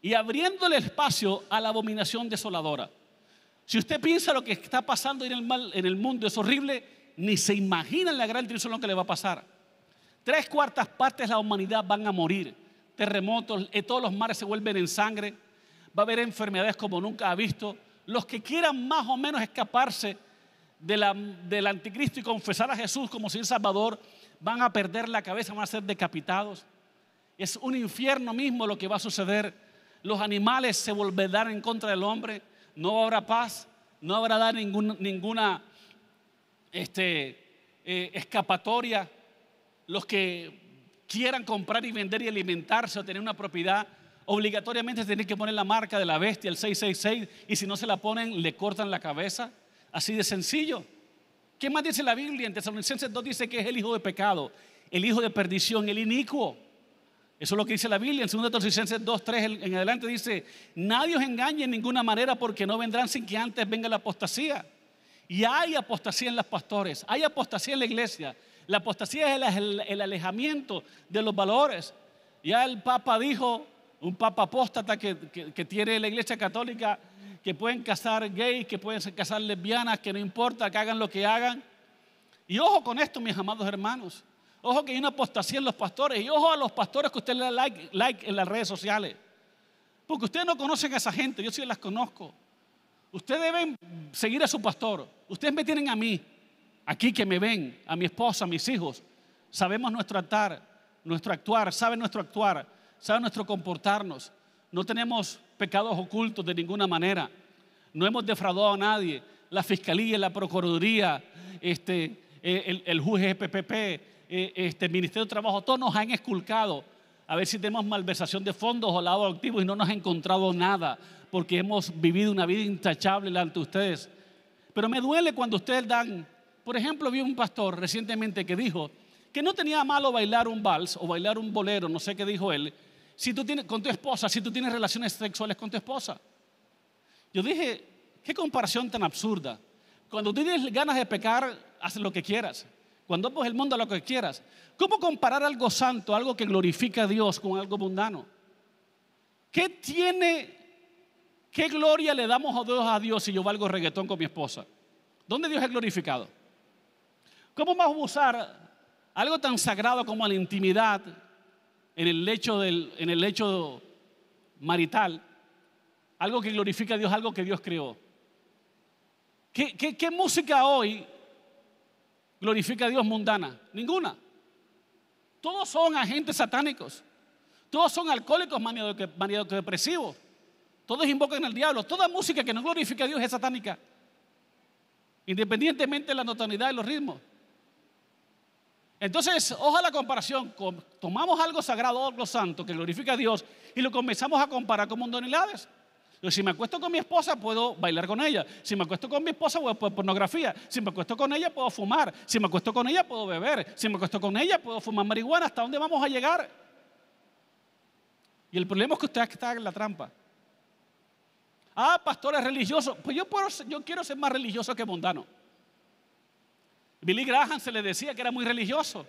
Speaker 1: y abriéndole espacio a la abominación desoladora. Si usted piensa lo que está pasando en el, mundo es horrible, ni se imagina la gran lo que le va a pasar. Tres cuartas partes de la humanidad van a morir. Terremotos, eh, todos los mares se vuelven en sangre. Va a haber enfermedades como nunca ha visto. Los que quieran más o menos escaparse del anticristo y confesar a Jesús como si el Salvador, van a perder la cabeza, van a ser decapitados. Es un infierno mismo lo que va a suceder. Los animales se volverán en contra del hombre no habrá paz, no habrá dar ninguna este, eh, escapatoria. Los que quieran comprar y vender y alimentarse o tener una propiedad, obligatoriamente tienen que poner la marca de la bestia, el 666, y si no se la ponen, le cortan la cabeza. Así de sencillo. ¿Qué más dice la Biblia? En Tesalonicenses 2 dice que es el hijo de pecado, el hijo de perdición, el inicuo. Eso es lo que dice la Biblia. En 2 Tosicenses 2, 3 en adelante dice, nadie os engañe en ninguna manera porque no vendrán sin que antes venga la apostasía. Y hay apostasía en los pastores, hay apostasía en la iglesia. La apostasía es el, alejamiento de los valores. Ya el Papa dijo, un Papa apóstata que, que tiene la iglesia católica, que pueden casar gays, que pueden casar lesbianas, que no importa, que hagan lo que hagan. Y ojo con esto, mis amados hermanos. Ojo que hay una apostasía en los pastores. Y ojo a los pastores que usted le da like, en las redes sociales. Porque ustedes no conocen a esa gente, yo sí las conozco. Ustedes deben seguir a su pastor. Ustedes me tienen a mí, aquí que me ven, a mi esposa, a mis hijos. Sabemos nuestro actar, nuestro actuar, saben nuestro actuar, saben nuestro comportarnos. No tenemos pecados ocultos de ninguna manera. No hemos defraudado a nadie. La fiscalía, la procuraduría, este, el, el juez PPP, eh, este, Ministerio de Trabajo, todos nos han esculcado a ver si tenemos malversación de fondos o lavado activo y no nos ha encontrado nada, porque hemos vivido una vida intachable ante ustedes. Pero me duele cuando ustedes dan, por ejemplo, vi un pastor recientemente que dijo que no tenía malo bailar un vals o bailar un bolero, no sé qué dijo él, si tú tienes con tu esposa, si tú tienes relaciones sexuales con tu esposa. Yo dije, qué comparación tan absurda. Cuando tienes ganas de pecar, haz lo que quieras. Cuando vos el mundo, a lo que quieras. ¿Cómo comparar algo santo, algo que glorifica a Dios, con algo mundano? ¿Qué tiene, qué gloria le damos a Dios, a Dios si yo valgo reggaetón con mi esposa? ¿Dónde Dios es glorificado? ¿Cómo vamos a usar algo tan sagrado como la intimidad en el lecho, del, en el lecho marital? Algo que glorifica a Dios, algo que Dios creó. qué, qué música hoy glorifica a Dios mundana? Ninguna. Todos son agentes satánicos. Todos son alcohólicos depresivos. Todos invocan al diablo. Toda música que no glorifica a Dios es satánica. Independientemente de la notoriedad y los ritmos. Entonces, oja la comparación. Tomamos algo sagrado, algo santo que glorifica a Dios y lo comenzamos a comparar con mundanidades. Si me acuesto con mi esposa, puedo bailar con ella. Si me acuesto con mi esposa, puedo pornografía. Si me acuesto con ella, puedo fumar. Si me acuesto con ella, puedo beber. Si me acuesto con ella, puedo fumar marihuana. ¿Hasta dónde vamos a llegar? Y el problema es que usted está en la trampa. Ah, es religioso. Pues yo, yo quiero ser más religioso que mundano. Billy Graham se le decía que era muy religioso.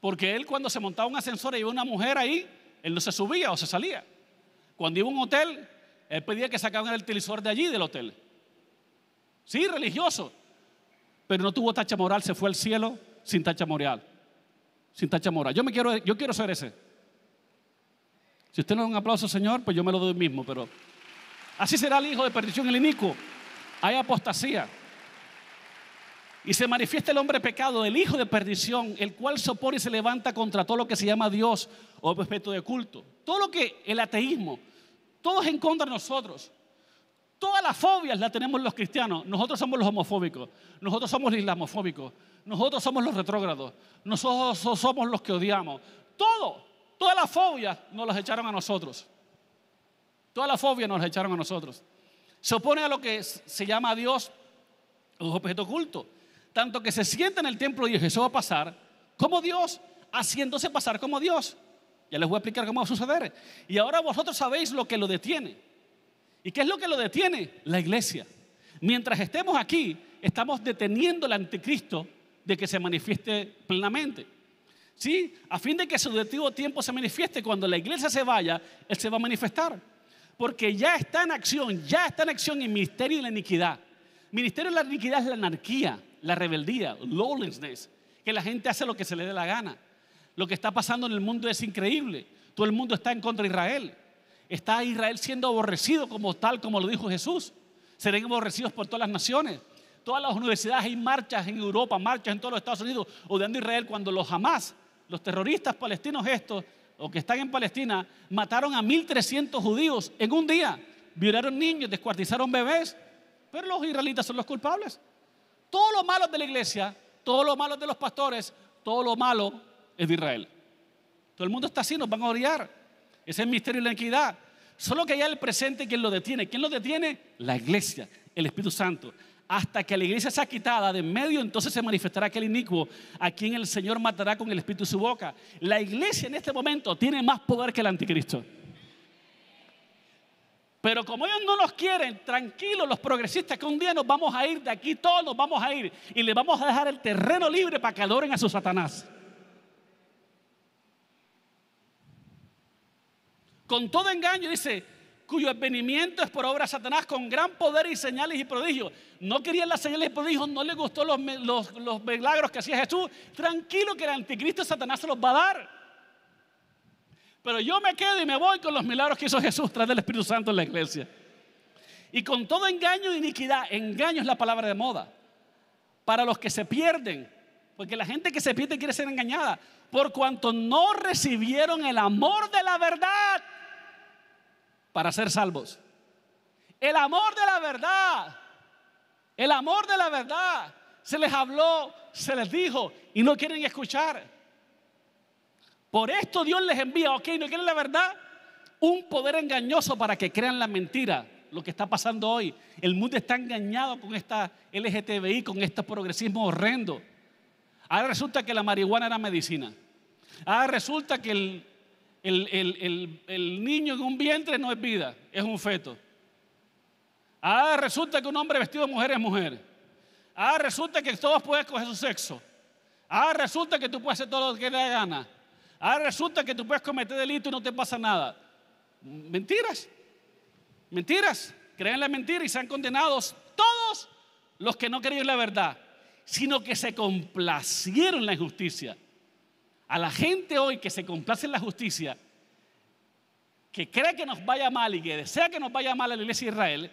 Speaker 1: Porque él cuando se montaba un ascensor y iba una mujer ahí, él no se subía o se salía. Cuando iba a un hotel, él pedía que sacaran el televisor de allí, del hotel. Sí, religioso. Pero no tuvo tacha moral, se fue al cielo sin tacha moral. Sin tacha moral. Yo, me quiero, yo quiero ser ese. Si usted no da un aplauso, Señor, pues yo me lo doy mismo, pero así será el hijo de perdición, el inicuo. Hay apostasía. Y se manifiesta el hombre pecado, el hijo de perdición, el cual sopor y se levanta contra todo lo que se llama Dios o respeto de culto. Todo lo que el ateísmo, todos en contra de nosotros. Todas las fobias las tenemos los cristianos. Nosotros somos los homofóbicos, nosotros somos los islamofóbicos, nosotros somos los retrógrados, nosotros somos los que odiamos. Todo, todas las fobias nos las echaron a nosotros. Todas las fobias nos las echaron a nosotros. Se opone a lo que se llama a Dios un objeto oculto, Tanto que se sienta en el templo y Jesús va a pasar como Dios, haciéndose pasar como Dios. Ya les voy a explicar cómo va a suceder. Y ahora vosotros sabéis lo que lo detiene. ¿Y qué es lo que lo detiene? La iglesia. Mientras estemos aquí, estamos deteniendo al anticristo de que se manifieste plenamente. ¿Sí? A fin de que su objetivo tiempo se manifieste, cuando la iglesia se vaya, Él se va a manifestar. Porque ya está en acción, ya está en acción el ministerio de la iniquidad. ministerio de la iniquidad es la anarquía, la rebeldía, lawlessness, que la gente hace lo que se le dé la gana. Lo que está pasando en el mundo es increíble. Todo el mundo está en contra de Israel. Está Israel siendo aborrecido como tal, como lo dijo Jesús. Serán aborrecidos por todas las naciones. Todas las universidades hay marchas en Europa, marchas en todos los Estados Unidos, odiando a Israel cuando los jamás, los terroristas palestinos estos, o que están en Palestina, mataron a 1.300 judíos en un día. Violaron niños, descuartizaron bebés. Pero los israelitas son los culpables. Todo lo malo de la iglesia, todo lo malo de los pastores, todo lo malo es de Israel. Todo el mundo está así, nos van a odiar Ese es el misterio y la equidad. Solo que ya el presente, quien lo detiene? ¿Quién lo detiene? La iglesia, el Espíritu Santo. Hasta que la iglesia sea quitada de en medio, entonces se manifestará aquel inicuo a quien el Señor matará con el Espíritu de su boca. La iglesia en este momento tiene más poder que el anticristo. Pero como ellos no nos quieren, tranquilos los progresistas, que un día nos vamos a ir de aquí, todos nos vamos a ir y le vamos a dejar el terreno libre para que adoren a su Satanás. Con todo engaño dice, cuyo advenimiento es por obra de Satanás con gran poder y señales y prodigios. No querían las señales y prodigios, no les gustó los, milagros que hacía Jesús. Tranquilo que el anticristo Satanás se los va a dar. Pero yo me quedo y me voy con los milagros que hizo Jesús tras del Espíritu Santo en la iglesia. Y con todo engaño y iniquidad, engaño es la palabra de moda. Para los que se pierden, porque la gente que se pierde quiere ser engañada, por cuanto no recibieron el amor de la verdad para ser salvos. El amor de la verdad, el amor de la verdad, se les habló, se les dijo y no quieren escuchar. Por esto Dios les envía, ok, no quieren la verdad, un poder engañoso para que crean la mentira, lo que está pasando hoy. El mundo está engañado con esta LGTBI, con este progresismo horrendo. Ahora resulta que la marihuana era medicina. Ahora resulta que el el, niño en un vientre no es vida, es un feto. Ah, resulta que un hombre vestido de mujer es mujer. Ah, resulta que todos pueden escoger su sexo. Ah, resulta que tú puedes hacer todo lo que te dé gana. Ah, resulta que tú puedes cometer delito y no te pasa nada. Mentiras. Mentiras. Creen la mentira y sean condenados todos los que no creyeron la verdad, sino que se complacieron en la injusticia a la gente hoy que se complace en la justicia, que cree que nos vaya mal y que desea que nos vaya mal a la iglesia de Israel,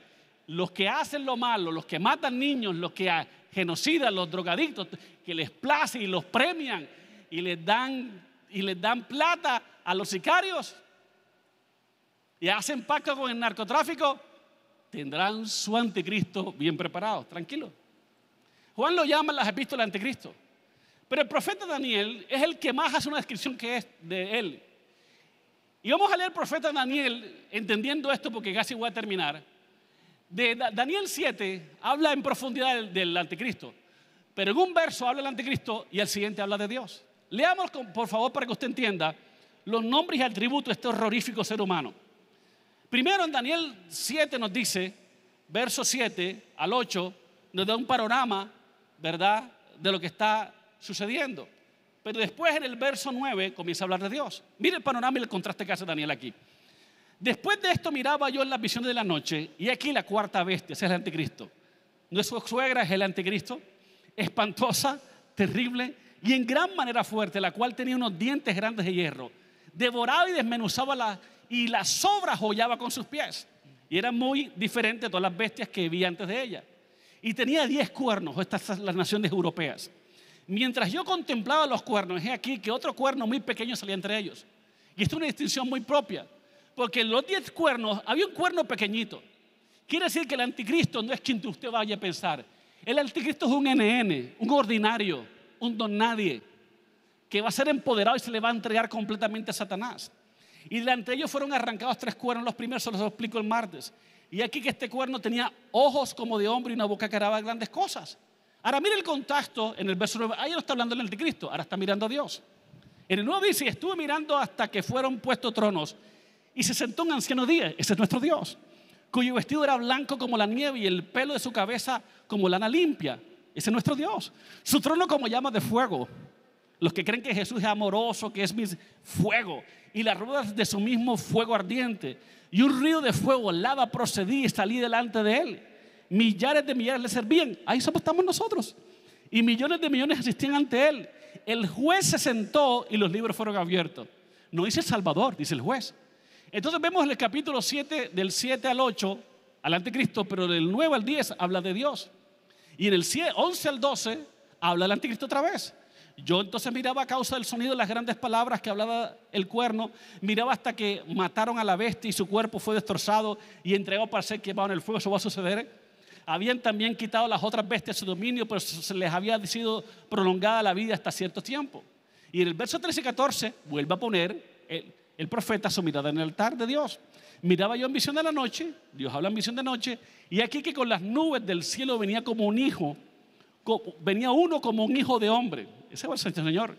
Speaker 1: los que hacen lo malo, los que matan niños, los que genocidan, los drogadictos, que les place y los premian y les dan, y les dan plata a los sicarios y hacen pacto con el narcotráfico, tendrán su anticristo bien preparado, tranquilo. Juan lo llama en las epístolas anticristo. Pero el profeta Daniel es el que más hace una descripción que es de él. Y vamos a leer el profeta Daniel, entendiendo esto porque casi voy a terminar. De Daniel 7 habla en profundidad del, anticristo, pero en un verso habla del anticristo y el siguiente habla de Dios. Leamos, por favor, para que usted entienda los nombres y atributos de este horrorífico ser humano. Primero en Daniel 7 nos dice, verso 7 al 8, nos da un panorama, ¿verdad?, de lo que está sucediendo. Pero después en el verso 9 comienza a hablar de Dios. Mire el panorama y el contraste que hace Daniel aquí. Después de esto miraba yo en las visiones de la noche y aquí la cuarta bestia, es el anticristo. su suegra es el anticristo, espantosa, terrible y en gran manera fuerte, la cual tenía unos dientes grandes de hierro. Devoraba y desmenuzaba las y las obras hollaba con sus pies. Y era muy diferente a todas las bestias que vi antes de ella. Y tenía diez cuernos, estas las naciones europeas Mientras yo contemplaba los cuernos, he aquí que otro cuerno muy pequeño salía entre ellos. Y esto es una distinción muy propia, porque los diez cuernos, había un cuerno pequeñito. Quiere decir que el anticristo no es quien usted vaya a pensar. El anticristo es un NN, un ordinario, un don nadie, que va a ser empoderado y se le va a entregar completamente a Satanás. Y delante de ellos fueron arrancados tres cuernos, los primeros se los explico el martes. Y aquí que este cuerno tenía ojos como de hombre y una boca que grababa grandes cosas. Ahora mire el contacto en el verso 9. Ahí no está hablando el anticristo, ahora está mirando a Dios. En el 9 dice, estuve mirando hasta que fueron puestos tronos y se sentó un anciano día, ese es nuestro Dios, cuyo vestido era blanco como la nieve y el pelo de su cabeza como lana limpia. Ese es nuestro Dios. Su trono como llama de fuego. Los que creen que Jesús es amoroso, que es mi fuego, y las ruedas de su mismo fuego ardiente. Y un río de fuego, lava, procedí y salí delante de él millares de millares le servían. Ahí estamos nosotros. Y millones de millones asistían ante él. El juez se sentó y los libros fueron abiertos. No dice el Salvador, dice el juez. Entonces vemos el capítulo 7, del 7 al 8, al anticristo, pero del 9 al 10 habla de Dios. Y en el 11 al 12 habla el anticristo otra vez. Yo entonces miraba a causa del sonido de las grandes palabras que hablaba el cuerno, miraba hasta que mataron a la bestia y su cuerpo fue destrozado y entregó para ser quemado en el fuego. Eso va a suceder habían también quitado las otras bestias su dominio, pero se les había sido prolongada la vida hasta cierto tiempo. Y en el verso 13 y 14 vuelve a poner el, profeta su mirada en el altar de Dios. Miraba yo en visión de la noche, Dios habla en visión de noche, y aquí que con las nubes del cielo venía como un hijo, venía uno como un hijo de hombre, ese es el Señor,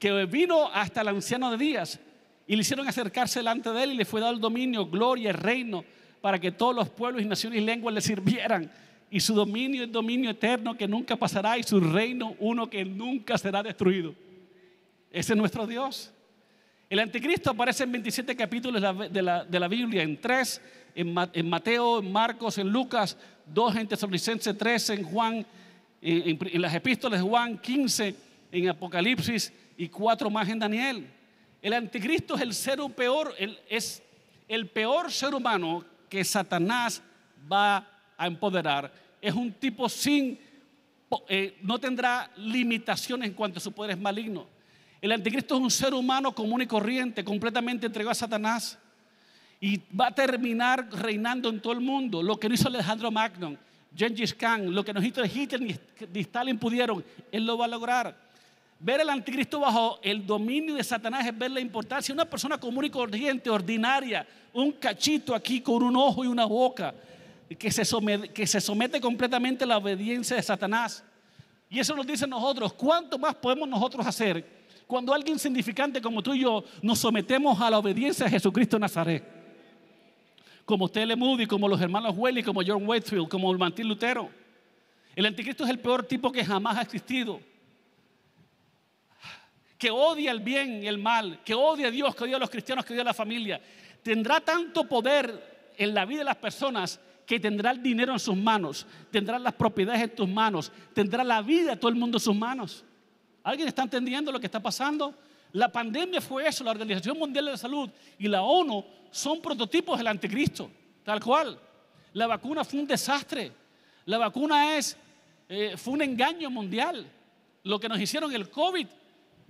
Speaker 1: que vino hasta el anciano de días, y le hicieron acercarse delante de él y le fue dado el dominio, gloria, el reino, para que todos los pueblos y naciones y lenguas le sirvieran. Y su dominio es dominio eterno que nunca pasará y su reino uno que nunca será destruido. Ese es nuestro Dios. El anticristo aparece en 27 capítulos de la, Biblia, en 3, en, Mateo, en Marcos, en Lucas, 2 en Tesalonicense 3, en Juan, en, las epístolas de Juan 15, en Apocalipsis y 4 más en Daniel. El anticristo es el ser peor, es el peor ser humano que Satanás va a empoderar. Es un tipo sin, eh, no tendrá limitaciones en cuanto a su poder es maligno. El anticristo es un ser humano común y corriente, completamente entregado a Satanás. Y va a terminar reinando en todo el mundo. Lo que no hizo Alejandro Magno, Gengis Khan, lo que no hizo Hitler ni Stalin pudieron, él lo va a lograr. Ver el anticristo bajo el dominio de Satanás es ver la importancia de una persona común y corriente, ordinaria, un cachito aquí con un ojo y una boca, que se somete, completamente a la obediencia de Satanás. Y eso nos dice nosotros, ¿cuánto más podemos nosotros hacer cuando alguien significante como tú y yo nos sometemos a la obediencia de Jesucristo Nazaret? Como Tele Moody, como los hermanos Welly, como John Wakefield, como Martín Lutero. El anticristo es el peor tipo que jamás ha existido que odia el bien y el mal, que odia a Dios, que odia a los cristianos, que odia a la familia, tendrá tanto poder en la vida de las personas que tendrá el dinero en sus manos, tendrá las propiedades en tus manos, tendrá la vida de todo el mundo en sus manos. ¿Alguien está entendiendo lo que está pasando? La pandemia fue eso, la Organización Mundial de la Salud y la ONU son prototipos del anticristo, tal cual. La vacuna fue un desastre, la vacuna es, eh, fue un engaño mundial. Lo que nos hicieron el COVID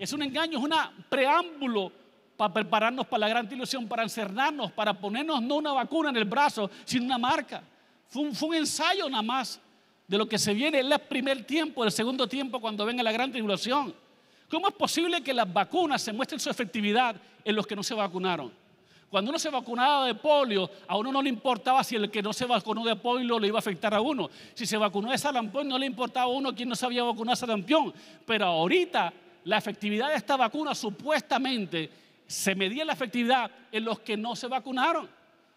Speaker 1: es un engaño, es un preámbulo para prepararnos para la gran ilusión, para encernarnos, para ponernos no una vacuna en el brazo, sino una marca. Fue un, ensayo nada más de lo que se viene en el primer tiempo, el segundo tiempo cuando venga la gran tribulación. ¿Cómo es posible que las vacunas se muestren su efectividad en los que no se vacunaron? Cuando uno se vacunaba de polio, a uno no le importaba si el que no se vacunó de polio le iba a afectar a uno. Si se vacunó de salampión no le importaba a uno quien no se había vacunado de salampión. Pero ahorita la efectividad de esta vacuna supuestamente se medía la efectividad en los que no se vacunaron.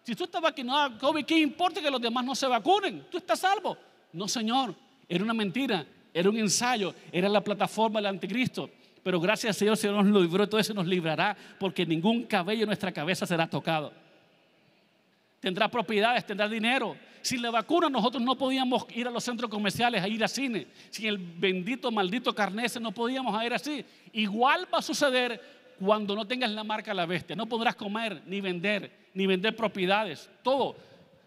Speaker 1: Si tú estás vacunado a COVID, ¿qué importa que los demás no se vacunen? Tú estás salvo. No, Señor, era una mentira, era un ensayo, era la plataforma del anticristo. Pero gracias señor, Señor nos libró todo eso nos librará, porque ningún cabello en nuestra cabeza será tocado. Tendrá propiedades, tendrá dinero, si la vacuna nosotros no podíamos ir a los centros comerciales a ir a cine. Sin el bendito, maldito carnese no podíamos ir así. Igual va a suceder cuando no tengas la marca la bestia. No podrás comer, ni vender, ni vender propiedades, todo.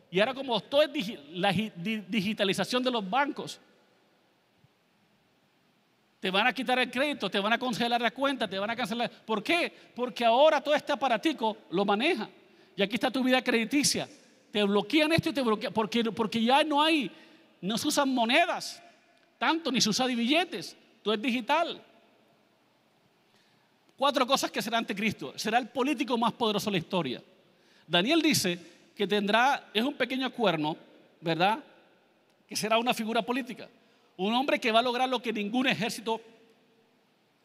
Speaker 1: Y ahora como todo es la digitalización de los bancos, te van a quitar el crédito, te van a congelar la cuenta, te van a cancelar. ¿Por qué? Porque ahora todo este aparatico lo maneja. Y aquí está tu vida crediticia. Te bloquean esto y te bloquean, porque, porque ya no hay, no se usan monedas tanto, ni se usan billetes, todo es digital. Cuatro cosas que será anticristo. Será el político más poderoso de la historia. Daniel dice que tendrá, es un pequeño cuerno, ¿verdad? Que será una figura política. Un hombre que va a lograr lo que ningún ejército,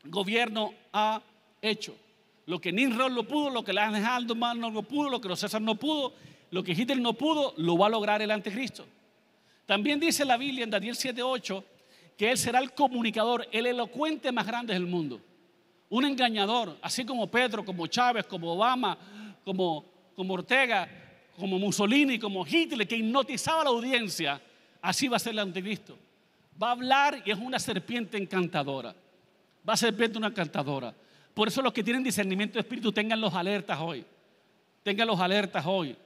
Speaker 1: gobierno ha hecho. Lo que Nimrod lo pudo, lo que Alejandro no pudo, lo que los César no pudo, lo que Hitler no pudo, lo va a lograr el anticristo. También dice la Biblia en Daniel 7:8 que él será el comunicador, el elocuente más grande del mundo. Un engañador, así como Pedro, como Chávez, como Obama, como, Ortega, como Mussolini, como Hitler, que hipnotizaba a la audiencia. Así va a ser el anticristo. Va a hablar y es una serpiente encantadora. Va a serpiente una encantadora. Por eso los que tienen discernimiento de espíritu tengan los alertas hoy. Tengan los alertas hoy.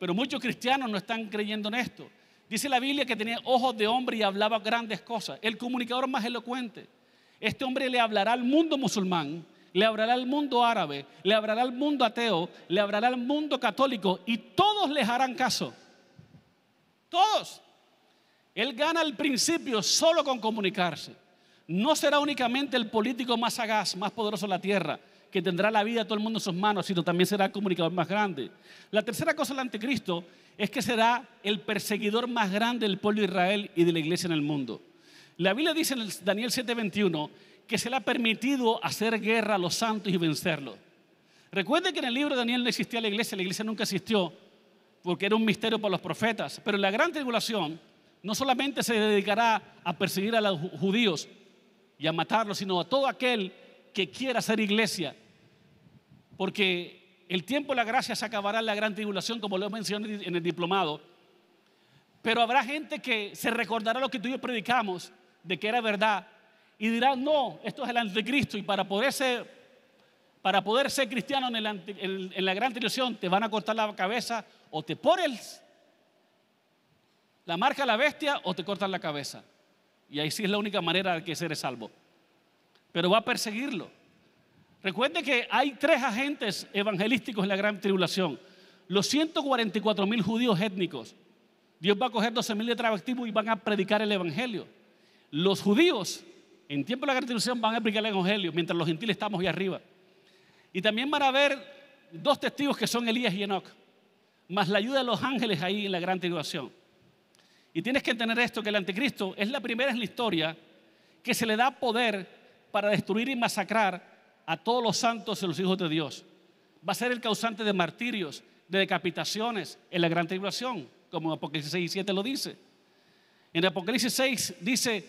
Speaker 1: Pero muchos cristianos no están creyendo en esto. Dice la Biblia que tenía ojos de hombre y hablaba grandes cosas. El comunicador más elocuente. Este hombre le hablará al mundo musulmán, le hablará al mundo árabe, le hablará al mundo ateo, le hablará al mundo católico y todos les harán caso. Todos. Él gana al principio solo con comunicarse. No será únicamente el político más sagaz, más poderoso de la tierra que tendrá la vida de todo el mundo en sus manos, sino también será el comunicador más grande. La tercera cosa del anticristo es que será el perseguidor más grande del pueblo de Israel y de la iglesia en el mundo. La Biblia dice en Daniel 7:21 que se le ha permitido hacer guerra a los santos y vencerlos. Recuerden que en el libro de Daniel no existía la iglesia, la iglesia nunca existió, porque era un misterio para los profetas. Pero la gran tribulación no solamente se dedicará a perseguir a los judíos y a matarlos, sino a todo aquel que quiera ser iglesia, porque el tiempo de la gracia se acabará en la gran tribulación, como lo mencioné en el diplomado, pero habrá gente que se recordará lo que tú y yo predicamos, de que era verdad, y dirá, no, esto es el anticristo, y para poder ser, para poder ser cristiano en, la gran tribulación, te van a cortar la cabeza o te pones la marca de la bestia o te cortan la cabeza. Y ahí sí es la única manera de que seres salvo pero va a perseguirlo. Recuerde que hay tres agentes evangelísticos en la gran tribulación. Los 144 mil judíos étnicos. Dios va a coger 12 mil de activo y van a predicar el evangelio. Los judíos, en tiempo de la gran tribulación, van a predicar el evangelio, mientras los gentiles estamos ahí arriba. Y también van a haber dos testigos que son Elías y Enoch, más la ayuda de los ángeles ahí en la gran tribulación. Y tienes que entender esto, que el anticristo es la primera en la historia que se le da poder para destruir y masacrar a todos los santos y los hijos de Dios. Va a ser el causante de martirios, de decapitaciones en la gran tribulación, como Apocalipsis 6 y 7 lo dice. En Apocalipsis 6 dice,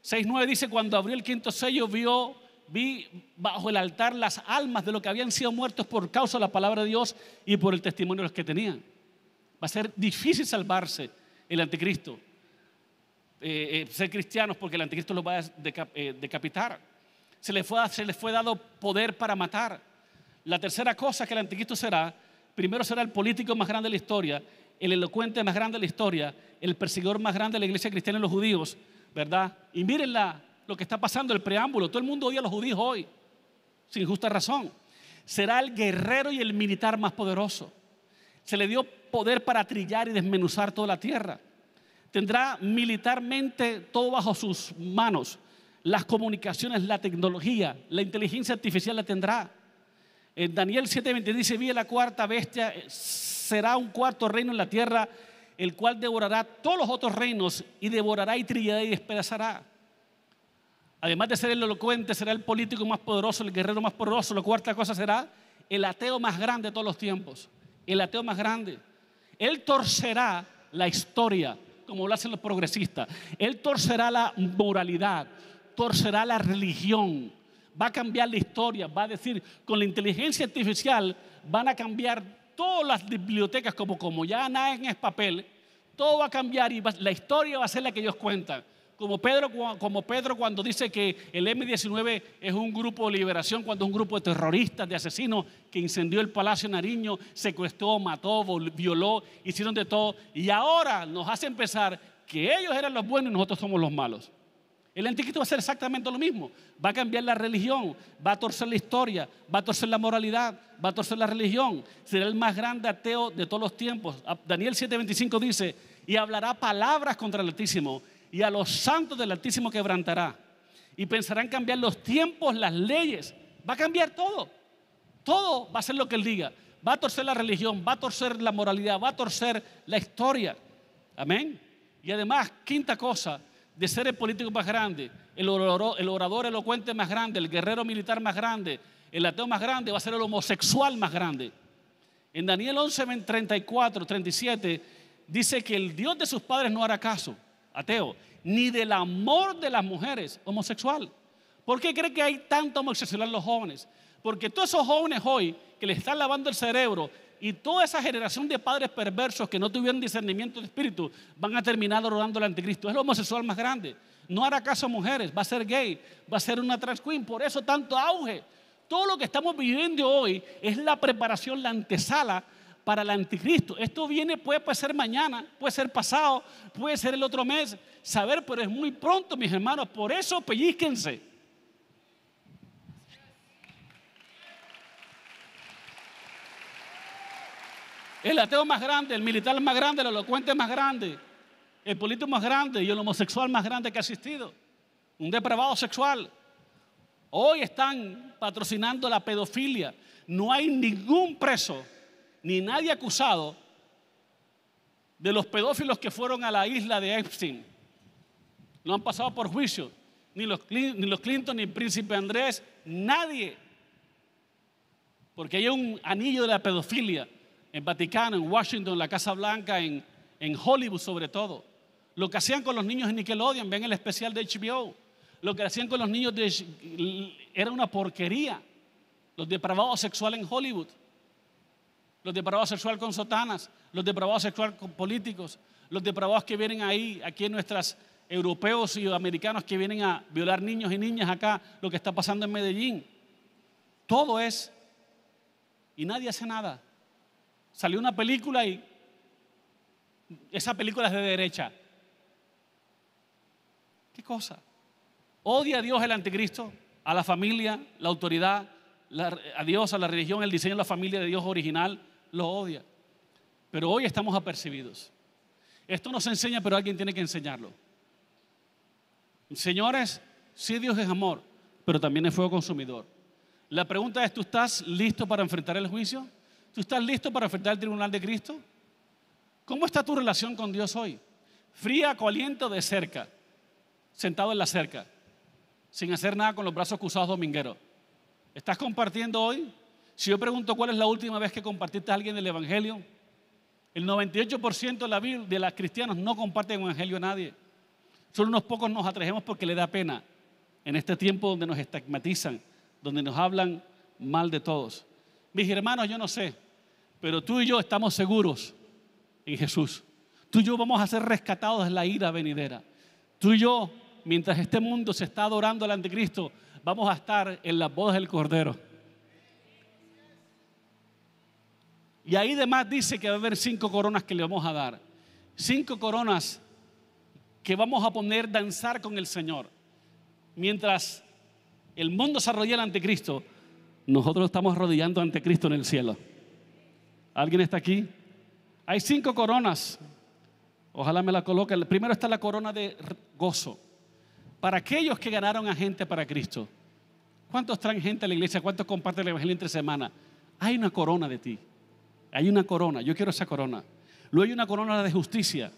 Speaker 1: 6, 9 dice, cuando abrió el quinto sello vio, vi bajo el altar las almas de los que habían sido muertos por causa de la palabra de Dios y por el testimonio de los que tenían. Va a ser difícil salvarse el anticristo, eh, eh, ser cristianos porque el anticristo los va a eh, decapitar se le fue, les fue dado poder para matar. La tercera cosa que el Antiquisto será, primero será el político más grande de la historia, el elocuente más grande de la historia, el perseguidor más grande de la iglesia cristiana y los judíos, ¿verdad? Y miren lo que está pasando, el preámbulo, todo el mundo odia a los judíos hoy, sin justa razón. Será el guerrero y el militar más poderoso. Se le dio poder para trillar y desmenuzar toda la tierra. Tendrá militarmente todo bajo sus manos las comunicaciones, la tecnología, la inteligencia artificial la tendrá. En Daniel 7:20 dice, vi la cuarta bestia, será un cuarto reino en la tierra, el cual devorará todos los otros reinos y devorará y trillará y despedazará. Además de ser el elocuente, será el político más poderoso, el guerrero más poderoso. La cuarta cosa será el ateo más grande de todos los tiempos. El ateo más grande. Él torcerá la historia, como lo hacen los progresistas. Él torcerá la moralidad. Torcerá la religión. Va a cambiar la historia, va a decir, con la inteligencia artificial van a cambiar todas las bibliotecas, como, como ya nada es papel, todo va a cambiar y la historia va a ser la que ellos cuentan. Como Pedro, como Pedro cuando dice que el M-19 es un grupo de liberación, cuando es un grupo de terroristas, de asesinos que incendió el Palacio Nariño, secuestró, mató, violó, hicieron de todo. Y ahora nos hace empezar que ellos eran los buenos y nosotros somos los malos. El anticristo va a hacer exactamente lo mismo. Va a cambiar la religión, va a torcer la historia, va a torcer la moralidad, va a torcer la religión. Será el más grande ateo de todos los tiempos. Ah, Daniel 7:25 dice, y hablará palabras contra el Altísimo, y a los santos del Altísimo quebrantará. Y pensarán cambiar los tiempos, las leyes. Va a cambiar todo. Todo va a ser lo que él diga. Va a torcer la religión, va a torcer la moralidad, va a torcer la historia. Amén. Y además, quinta cosa, de ser el político más grande, el orador, elocuente más grande, el guerrero militar más grande, el ateo más grande, va a ser el homosexual más grande. En Daniel 11, 34, 37, dice que el Dios de sus padres no hará caso, ateo, ni del amor de las mujeres, homosexual. ¿Por qué cree que hay tanto homosexual en los jóvenes? Porque todos esos jóvenes hoy que le están lavando el cerebro y toda esa generación de padres perversos que no tuvieron discernimiento de espíritu van a terminar rodando el anticristo. Es lo homosexual más grande. No hará caso a mujeres, va a ser gay, va a ser una trans queen. Por eso tanto auge. Todo lo que estamos viviendo hoy es la preparación, la antesala para el anticristo. Esto viene, puede, puede, ser mañana, puede ser pasado, puede ser el otro mes. Saber, pero es muy pronto, mis hermanos. Por eso pellizquense. El ateo más grande, el militar más grande, el elocuente más grande, el político más grande y el homosexual más grande que ha existido. Un depravado sexual. Hoy están patrocinando la pedofilia. No hay ningún preso ni nadie acusado de los pedófilos que fueron a la isla de Epstein. No han pasado por juicio. Ni los, ni los Clinton, ni el príncipe Andrés, nadie. Porque hay un anillo de la pedofilia en Vaticano, en Washington, en la Casa Blanca, en, Hollywood sobre todo. Lo que hacían con los niños en Nickelodeon, ven el especial de HBO. Lo que hacían con los niños era una porquería. Los depravados sexuales en Hollywood. Los depravados sexuales con sotanas. Los depravados sexuales con políticos. Los depravados que vienen ahí, aquí en nuestras europeos y americanos que vienen a violar niños y niñas acá, lo que está pasando en Medellín. Todo es, y nadie hace nada. Salió una película y esa película es de derecha. ¿Qué cosa? Odia a Dios el anticristo, a la familia, la autoridad, a Dios, a la religión, el diseño de la familia de Dios original, lo odia. Pero hoy estamos apercibidos. Esto no se enseña, pero alguien tiene que enseñarlo. Señores, sí Dios es amor, pero también es fuego consumidor. La pregunta es, ¿tú estás listo para enfrentar el juicio? ¿Tú estás listo para enfrentar el tribunal de Cristo? ¿Cómo está tu relación con Dios hoy? Fría, caliente de cerca, sentado en la cerca, sin hacer nada con los brazos cruzados domingueros. ¿Estás compartiendo hoy? Si yo pregunto cuál es la última vez que compartiste a alguien el Evangelio, el 98% de, la, de los cristianos no comparten el Evangelio a nadie. Solo unos pocos nos atrajemos porque le da pena en este tiempo donde nos estigmatizan, donde nos hablan mal de todos. Mis hermanos, yo no sé, pero tú y yo estamos seguros en Jesús. Tú y yo vamos a ser rescatados de la ira venidera. Tú y yo, mientras este mundo se está adorando al anticristo, vamos a estar en las bodas del Cordero. Y ahí además dice que va a haber cinco coronas que le vamos a dar. Cinco coronas que vamos a poner danzar con el Señor. Mientras el mundo se arrodilla al anticristo nosotros estamos arrodillando ante Cristo en el cielo. ¿Alguien está aquí? Hay cinco coronas. Ojalá me la coloque. Primero está la corona de gozo. Para aquellos que ganaron a gente para Cristo. ¿Cuántos traen gente a la iglesia? ¿Cuántos comparten el Evangelio entre semana? Hay una corona de ti. Hay una corona. Yo quiero esa corona. Luego hay una corona de justicia.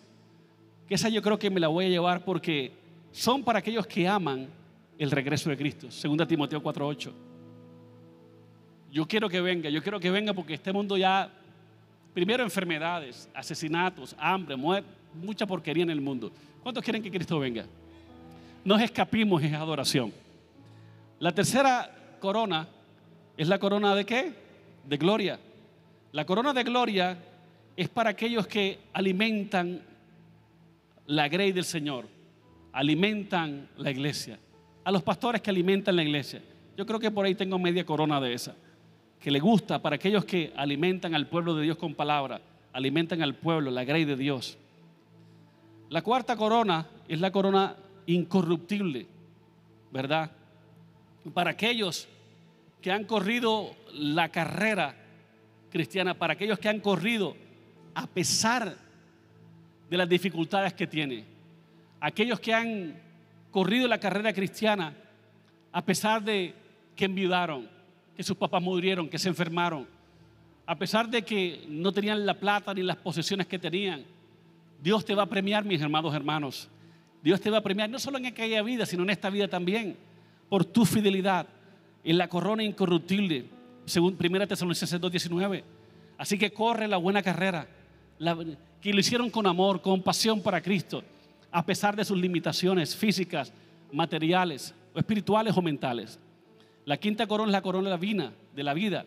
Speaker 1: Que esa yo creo que me la voy a llevar porque son para aquellos que aman el regreso de Cristo. Segunda Timoteo 4.8. Yo quiero que venga. Yo quiero que venga porque este mundo ya Primero enfermedades, asesinatos, hambre, muerte, mucha porquería en el mundo. ¿Cuántos quieren que Cristo venga? Nos escapimos en adoración. La tercera corona es la corona de qué? De gloria. La corona de gloria es para aquellos que alimentan la grey del Señor, alimentan la iglesia, a los pastores que alimentan la iglesia. Yo creo que por ahí tengo media corona de esa que le gusta, para aquellos que alimentan al pueblo de Dios con palabra, alimentan al pueblo, la grey de Dios. La cuarta corona es la corona incorruptible, ¿verdad? Para aquellos que han corrido la carrera cristiana, para aquellos que han corrido a pesar de las dificultades que tiene, aquellos que han corrido la carrera cristiana a pesar de que enviudaron, que sus papás murieron, que se enfermaron. A pesar de que no tenían la plata ni las posesiones que tenían, Dios te va a premiar, mis hermanos, hermanos. Dios te va a premiar no solo en aquella vida, sino en esta vida también, por tu fidelidad, en la corona incorruptible, según Primera Tesalonicenses 2.19. Así que corre la buena carrera, que lo hicieron con amor, con pasión para Cristo, a pesar de sus limitaciones físicas, materiales, espirituales o mentales. La quinta corona es la corona de la, vida, de la vida.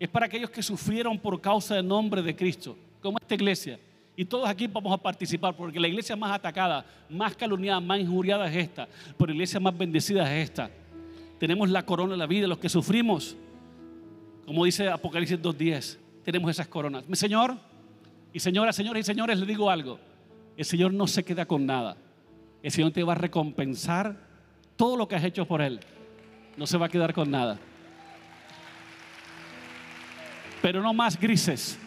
Speaker 1: Es para aquellos que sufrieron por causa del nombre de Cristo, como esta iglesia. Y todos aquí vamos a participar, porque la iglesia más atacada, más calumniada, más injuriada es esta, pero la iglesia más bendecida es esta. Tenemos la corona de la vida, los que sufrimos, como dice Apocalipsis 2.10, tenemos esas coronas. Mi Señor y señoras, señores y señores, les digo algo, el Señor no se queda con nada. El Señor te va a recompensar todo lo que has hecho por Él. No se va a quedar con nada. Pero no más grises,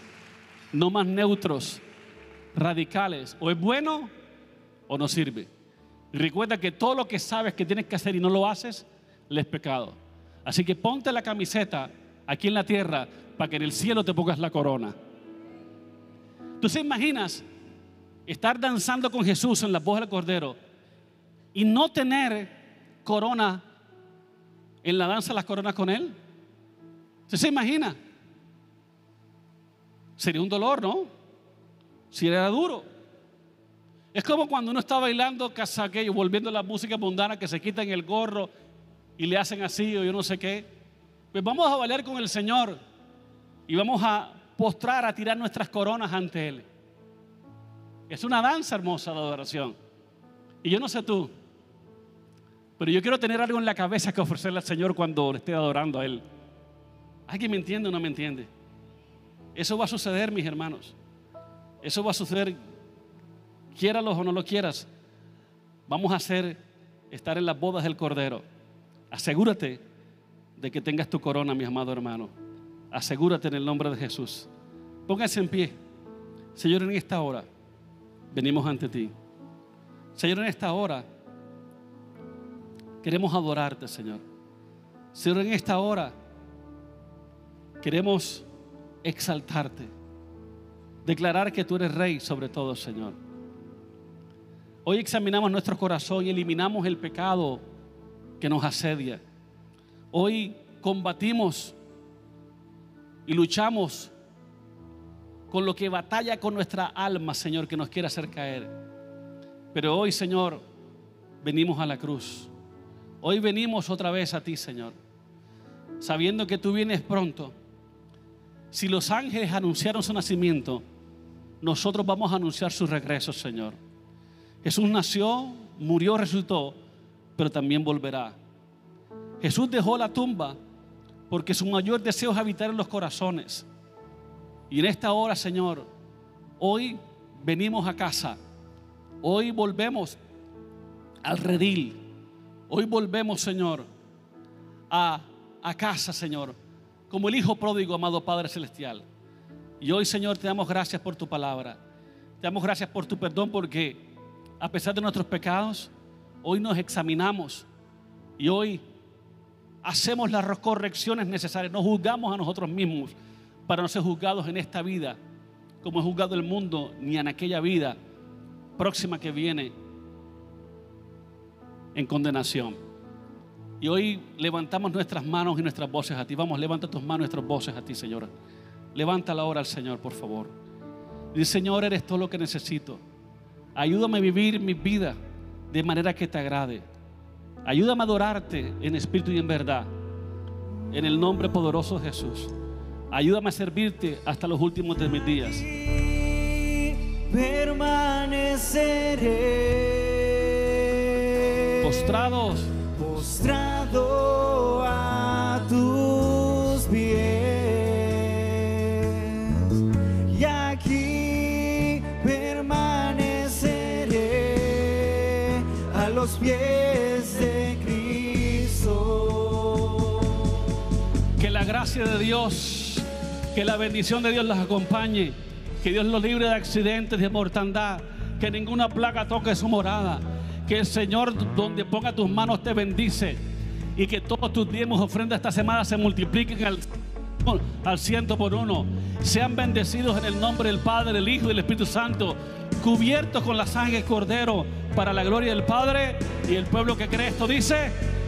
Speaker 1: no más neutros, radicales. O es bueno o no sirve. Recuerda que todo lo que sabes que tienes que hacer y no lo haces, le es pecado. Así que ponte la camiseta aquí en la tierra para que en el cielo te pongas la corona. Tú se imaginas estar danzando con Jesús en la voz del Cordero y no tener corona en la danza las coronas con él. si se imagina? Sería un dolor, ¿no? Si era duro. Es como cuando uno está bailando casaqueño, volviendo la música mundana que se quitan el gorro y le hacen así o yo no sé qué. Pues vamos a bailar con el Señor y vamos a postrar, a tirar nuestras coronas ante Él. Es una danza hermosa de adoración. Y yo no sé tú, pero yo quiero tener algo en la cabeza que ofrecerle al Señor cuando le esté adorando a Él. ¿Alguien me entiende o no me entiende? Eso va a suceder, mis hermanos. Eso va a suceder, quiéralos o no lo quieras. Vamos a estar en las bodas del Cordero. Asegúrate de que tengas tu corona, mi amado hermano. Asegúrate en el nombre de Jesús. Póngase en pie. Señor, en esta hora venimos ante ti. Señor, en esta hora Queremos adorarte, Señor. Señor, en esta hora queremos exaltarte, declarar que tú eres rey sobre todo, Señor. Hoy examinamos nuestro corazón y eliminamos el pecado que nos asedia. Hoy combatimos y luchamos con lo que batalla con nuestra alma, Señor, que nos quiere hacer caer. Pero hoy, Señor, venimos a la cruz Hoy venimos otra vez a ti, Señor, sabiendo que tú vienes pronto. Si los ángeles anunciaron su nacimiento, nosotros vamos a anunciar su regreso, Señor. Jesús nació, murió, resucitó, pero también volverá. Jesús dejó la tumba porque su mayor deseo es habitar en los corazones. Y en esta hora, Señor, hoy venimos a casa, hoy volvemos al redil, Hoy volvemos, Señor, a, casa, Señor, como el Hijo pródigo, amado Padre Celestial. Y hoy, Señor, te damos gracias por tu palabra. Te damos gracias por tu perdón porque a pesar de nuestros pecados, hoy nos examinamos y hoy hacemos las correcciones necesarias. No juzgamos a nosotros mismos para no ser juzgados en esta vida, como ha juzgado el mundo, ni en aquella vida próxima que viene, en condenación. Y hoy levantamos nuestras manos y nuestras voces a ti. Vamos, levanta tus manos y nuestras voces a ti, Señora. la ahora al Señor, por favor. Dice, Señor, eres todo lo que necesito. Ayúdame a vivir mi vida de manera que te agrade. Ayúdame a adorarte en espíritu y en verdad. En el nombre poderoso de Jesús. Ayúdame a servirte hasta los últimos de mis días. Permaneceré postrados, postrado a tus pies. Y aquí permaneceré a los pies de Cristo. Que la gracia de Dios, que la bendición de Dios las acompañe. Que Dios los libre de accidentes, de mortandad. Que ninguna plaga toque su morada que el Señor donde ponga tus manos te bendice. Y que todos tus diezmos ofrendas esta semana se multipliquen al, ciento por uno. Sean bendecidos en el nombre del Padre, del Hijo y del Espíritu Santo. Cubiertos con la sangre Cordero para la gloria del Padre. Y el pueblo que cree esto dice...